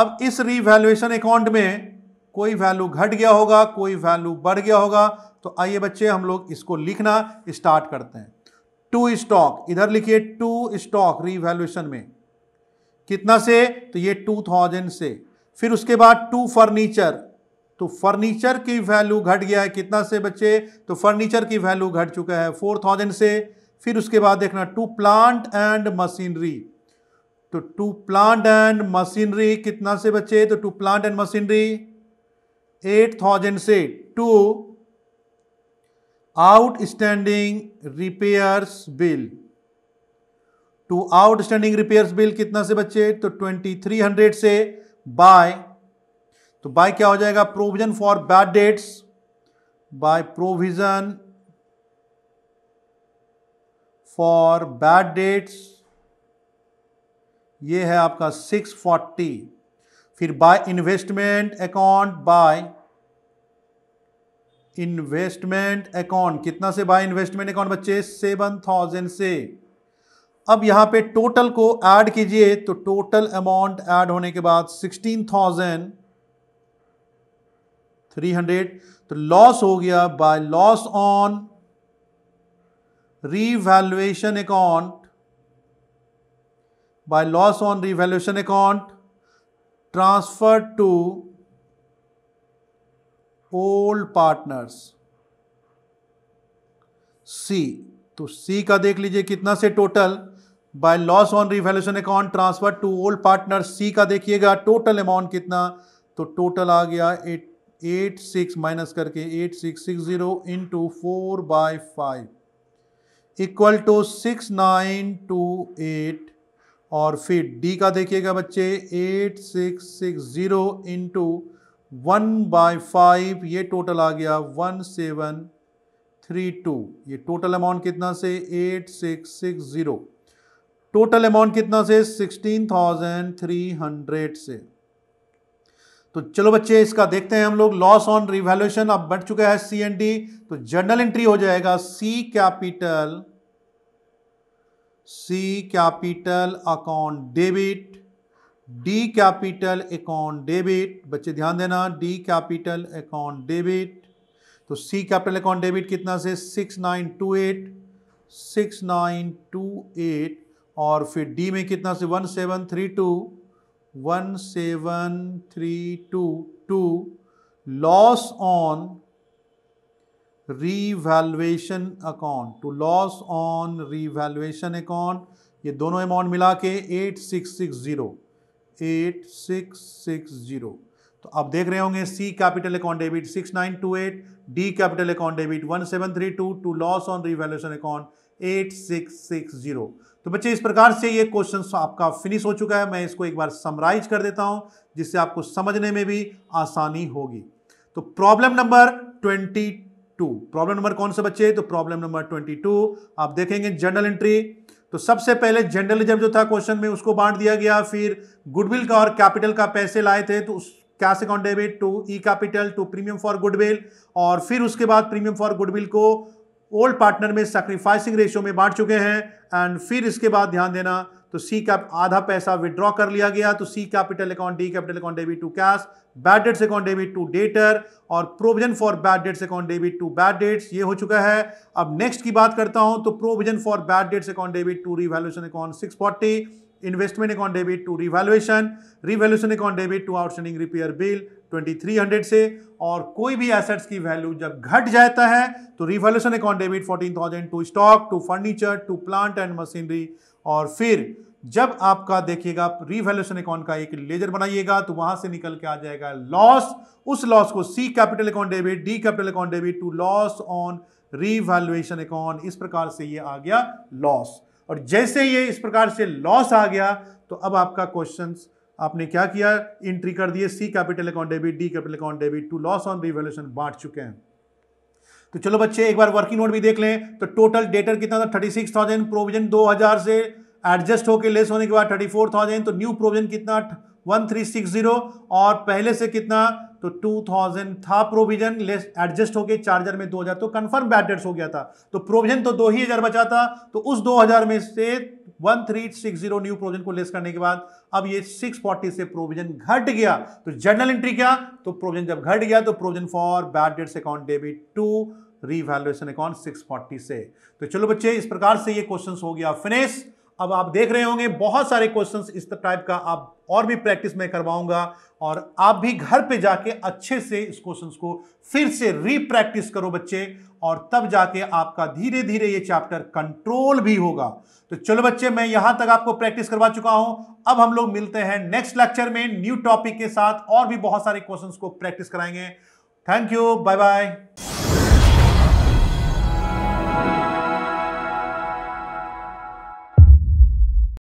अब इस रीवैल्यूएशन अकाउंट में कोई वैल्यू घट गया होगा कोई वैल्यू बढ़ गया होगा तो आइए बच्चे हम लोग इसको लिखना स्टार्ट करते हैं टू स्टॉक इधर लिखिए टू स्टॉक रीवैल्यूएशन में कितना से तो ये टू थाउजेंड से फिर उसके बाद टू फर्नीचर तो फर्नीचर की वैल्यू घट गया है कितना से बच्चे तो फर्नीचर की वैल्यू घट चुका है फोर थाउजेंड से फिर उसके बाद देखना टू प्लांट एंड मशीनरी तो टू प्लांट एंड मशीनरी कितना से बचे तो to plant and machinery eight thousand से to outstanding repairs bill to outstanding repairs bill कितना से बचे तो ट्वेंटी थ्री हंड्रेड से बाय तो बाय क्या हो जाएगा provision for bad debts by provision for bad debts ये है आपका 640 फिर by investment account by investment account कितना से बाय इन्वेस्टमेंट अकाउंट बच्चे सेवन थाउजेंड से अब यहां पे टोटल को ऐड कीजिए तो टोटल अमाउंट ऐड होने के बाद सिक्सटीन थाउजेंड थ्री हंड्रेड तो लॉस हो गया by loss on revaluation account by loss on revaluation account transfer to old partners C तो सी का देख लीजिए कितना से total by loss on revaluation account transfer to old partner C का देखिएगा टोटल अमाउंट कितना तो टोटल आ गया एट एट सिक्स माइनस करके eight six six zero into four by five equal to six nine two eight और फिर D का देखिएगा बच्चे eight six six zero into one by five ये टोटल आ गया वन सेवन थ्री टू ये टोटल अमाउंट कितना से eight six six zero total amount कितना से सिक्सटीन थाउजेंड थ्री हंड्रेड से तो चलो बच्चे इसका देखते हैं हम लोग लॉस ऑन रिवेल्यूशन अब बढ़ चुका है सी एन डी तो जर्नल एंट्री हो जाएगा C capital C capital account debit D capital account debit बच्चे ध्यान देना डी कैपिटल अकाउंट डेबिट तो सी कैपिटल अकाउंट डेबिट कितना से six nine two eight six nine two eight और फिर डी में कितना से one seven three two one seven three two to loss on revaluation account to loss on revaluation account ये दोनों amount मिला के eight six six zero eight six six zero तो आप देख रहे होंगे C capital account debit six nine two eight D capital account debit one seven three two to loss on revaluation account eight six six zero तो बच्चे इस प्रकार से ये क्वेश्चन आपका फिनिश हो चुका है मैं इसको एक बार समराइज कर देता हूं जिससे आपको समझने में भी आसानी होगी तो problem number twenty two problem number कौन से बच्चे तो प्रॉब्लम नंबर ट्वेंटी टू आप देखेंगे जनरल एंट्री तो सबसे पहले जर्नलिज्म जो था क्वेश्चन में उसको बांट दिया गया फिर गुडविल का और कैपिटल का पैसे लाए थे तो उस cash account debit to E capital to premium for goodwill और फिर उसके बाद प्रीमियम फॉर गुडविल को ओल्ड पार्टनर में सेक्रीफाइसिंग रेशियो में बांट चुके हैं एंड फिर इसके बाद ध्यान देना तो सी कैप आधा पैसा विड्रॉ कर लिया गया तो C capital account D capital account debit to cash bad debts account debit to debtor और provision for bad debts account debit to bad debts ये हो चुका है अब नेक्स्ट की बात करता हूं तो provision for bad debts account debit to revaluation account six investment account debit to revaluation revaluation account debit to outstanding repair bill 2300 से और कोई भी एसेट्स की वैल्यू जब घट जाता है तो revaluation account debit 14,000 to stock to furniture to plant and machinery और फिर जब आपका देखिएगा रिवैल्यूशन अकाउंट का एक लेजर बनाइएगा तो वहां से निकल के आ जाएगा लॉस उस लॉस को C capital account debit D capital account debit to loss on revaluation account इस प्रकार से ये आ गया लॉस और जैसे ये इस प्रकार से लॉस आ गया तो अब आपका क्वेश्चंस आपने क्या किया इंट्री कर दिए C capital account debit D capital account debit to loss on revaluation बांट चुके हैं तो चलो बच्चे एक बार वर्किंग नोट भी देख लें तो टोटल डेटर कितना था थर्टी सिक्स थाउजेंड प्रोविजन दो हज़ार से एडजस्ट होकर लेस होने के बाद थर्टी फोर थाउजेंड तो न्यू प्रोविजन कितना वन थ्री सिक्स जीरो और पहले से कितना तो टू थाउजेंड था प्रोविजन लेस एडजस्ट होकर चार्जर में दो हजार तो कंफर्म बैड डेट्स हो गया था तो प्रोविजन तो दो ही हजार बचा था तो उस दो हजार में से one three six zero new provision को लेस करने के बाद अब ये 640 से प्रोविजन घट गया तो जर्नल एंट्री क्या तो प्रोविजन जब घट गया तो provision for bad debts account debit to revaluation account 640 से तो चलो बच्चे इस प्रकार से ये क्वेश्चन हो गया फिनिश अब आप देख रहे होंगे बहुत सारे क्वेश्चन इस टाइप का आप और भी प्रैक्टिस में करवाऊंगा और आप भी घर पे जाके अच्छे से इस क्वेश्चंस को फिर से रीप्रैक्टिस करो बच्चे और तब जाके आपका धीरे धीरे ये चैप्टर कंट्रोल भी होगा तो चलो बच्चे मैं यहां तक आपको प्रैक्टिस करवा चुका हूं अब हम लोग मिलते हैं नेक्स्ट लेक्चर में न्यू टॉपिक के साथ और भी बहुत सारे क्वेश्चंस को प्रैक्टिस कराएंगे थैंक यू बाय बाय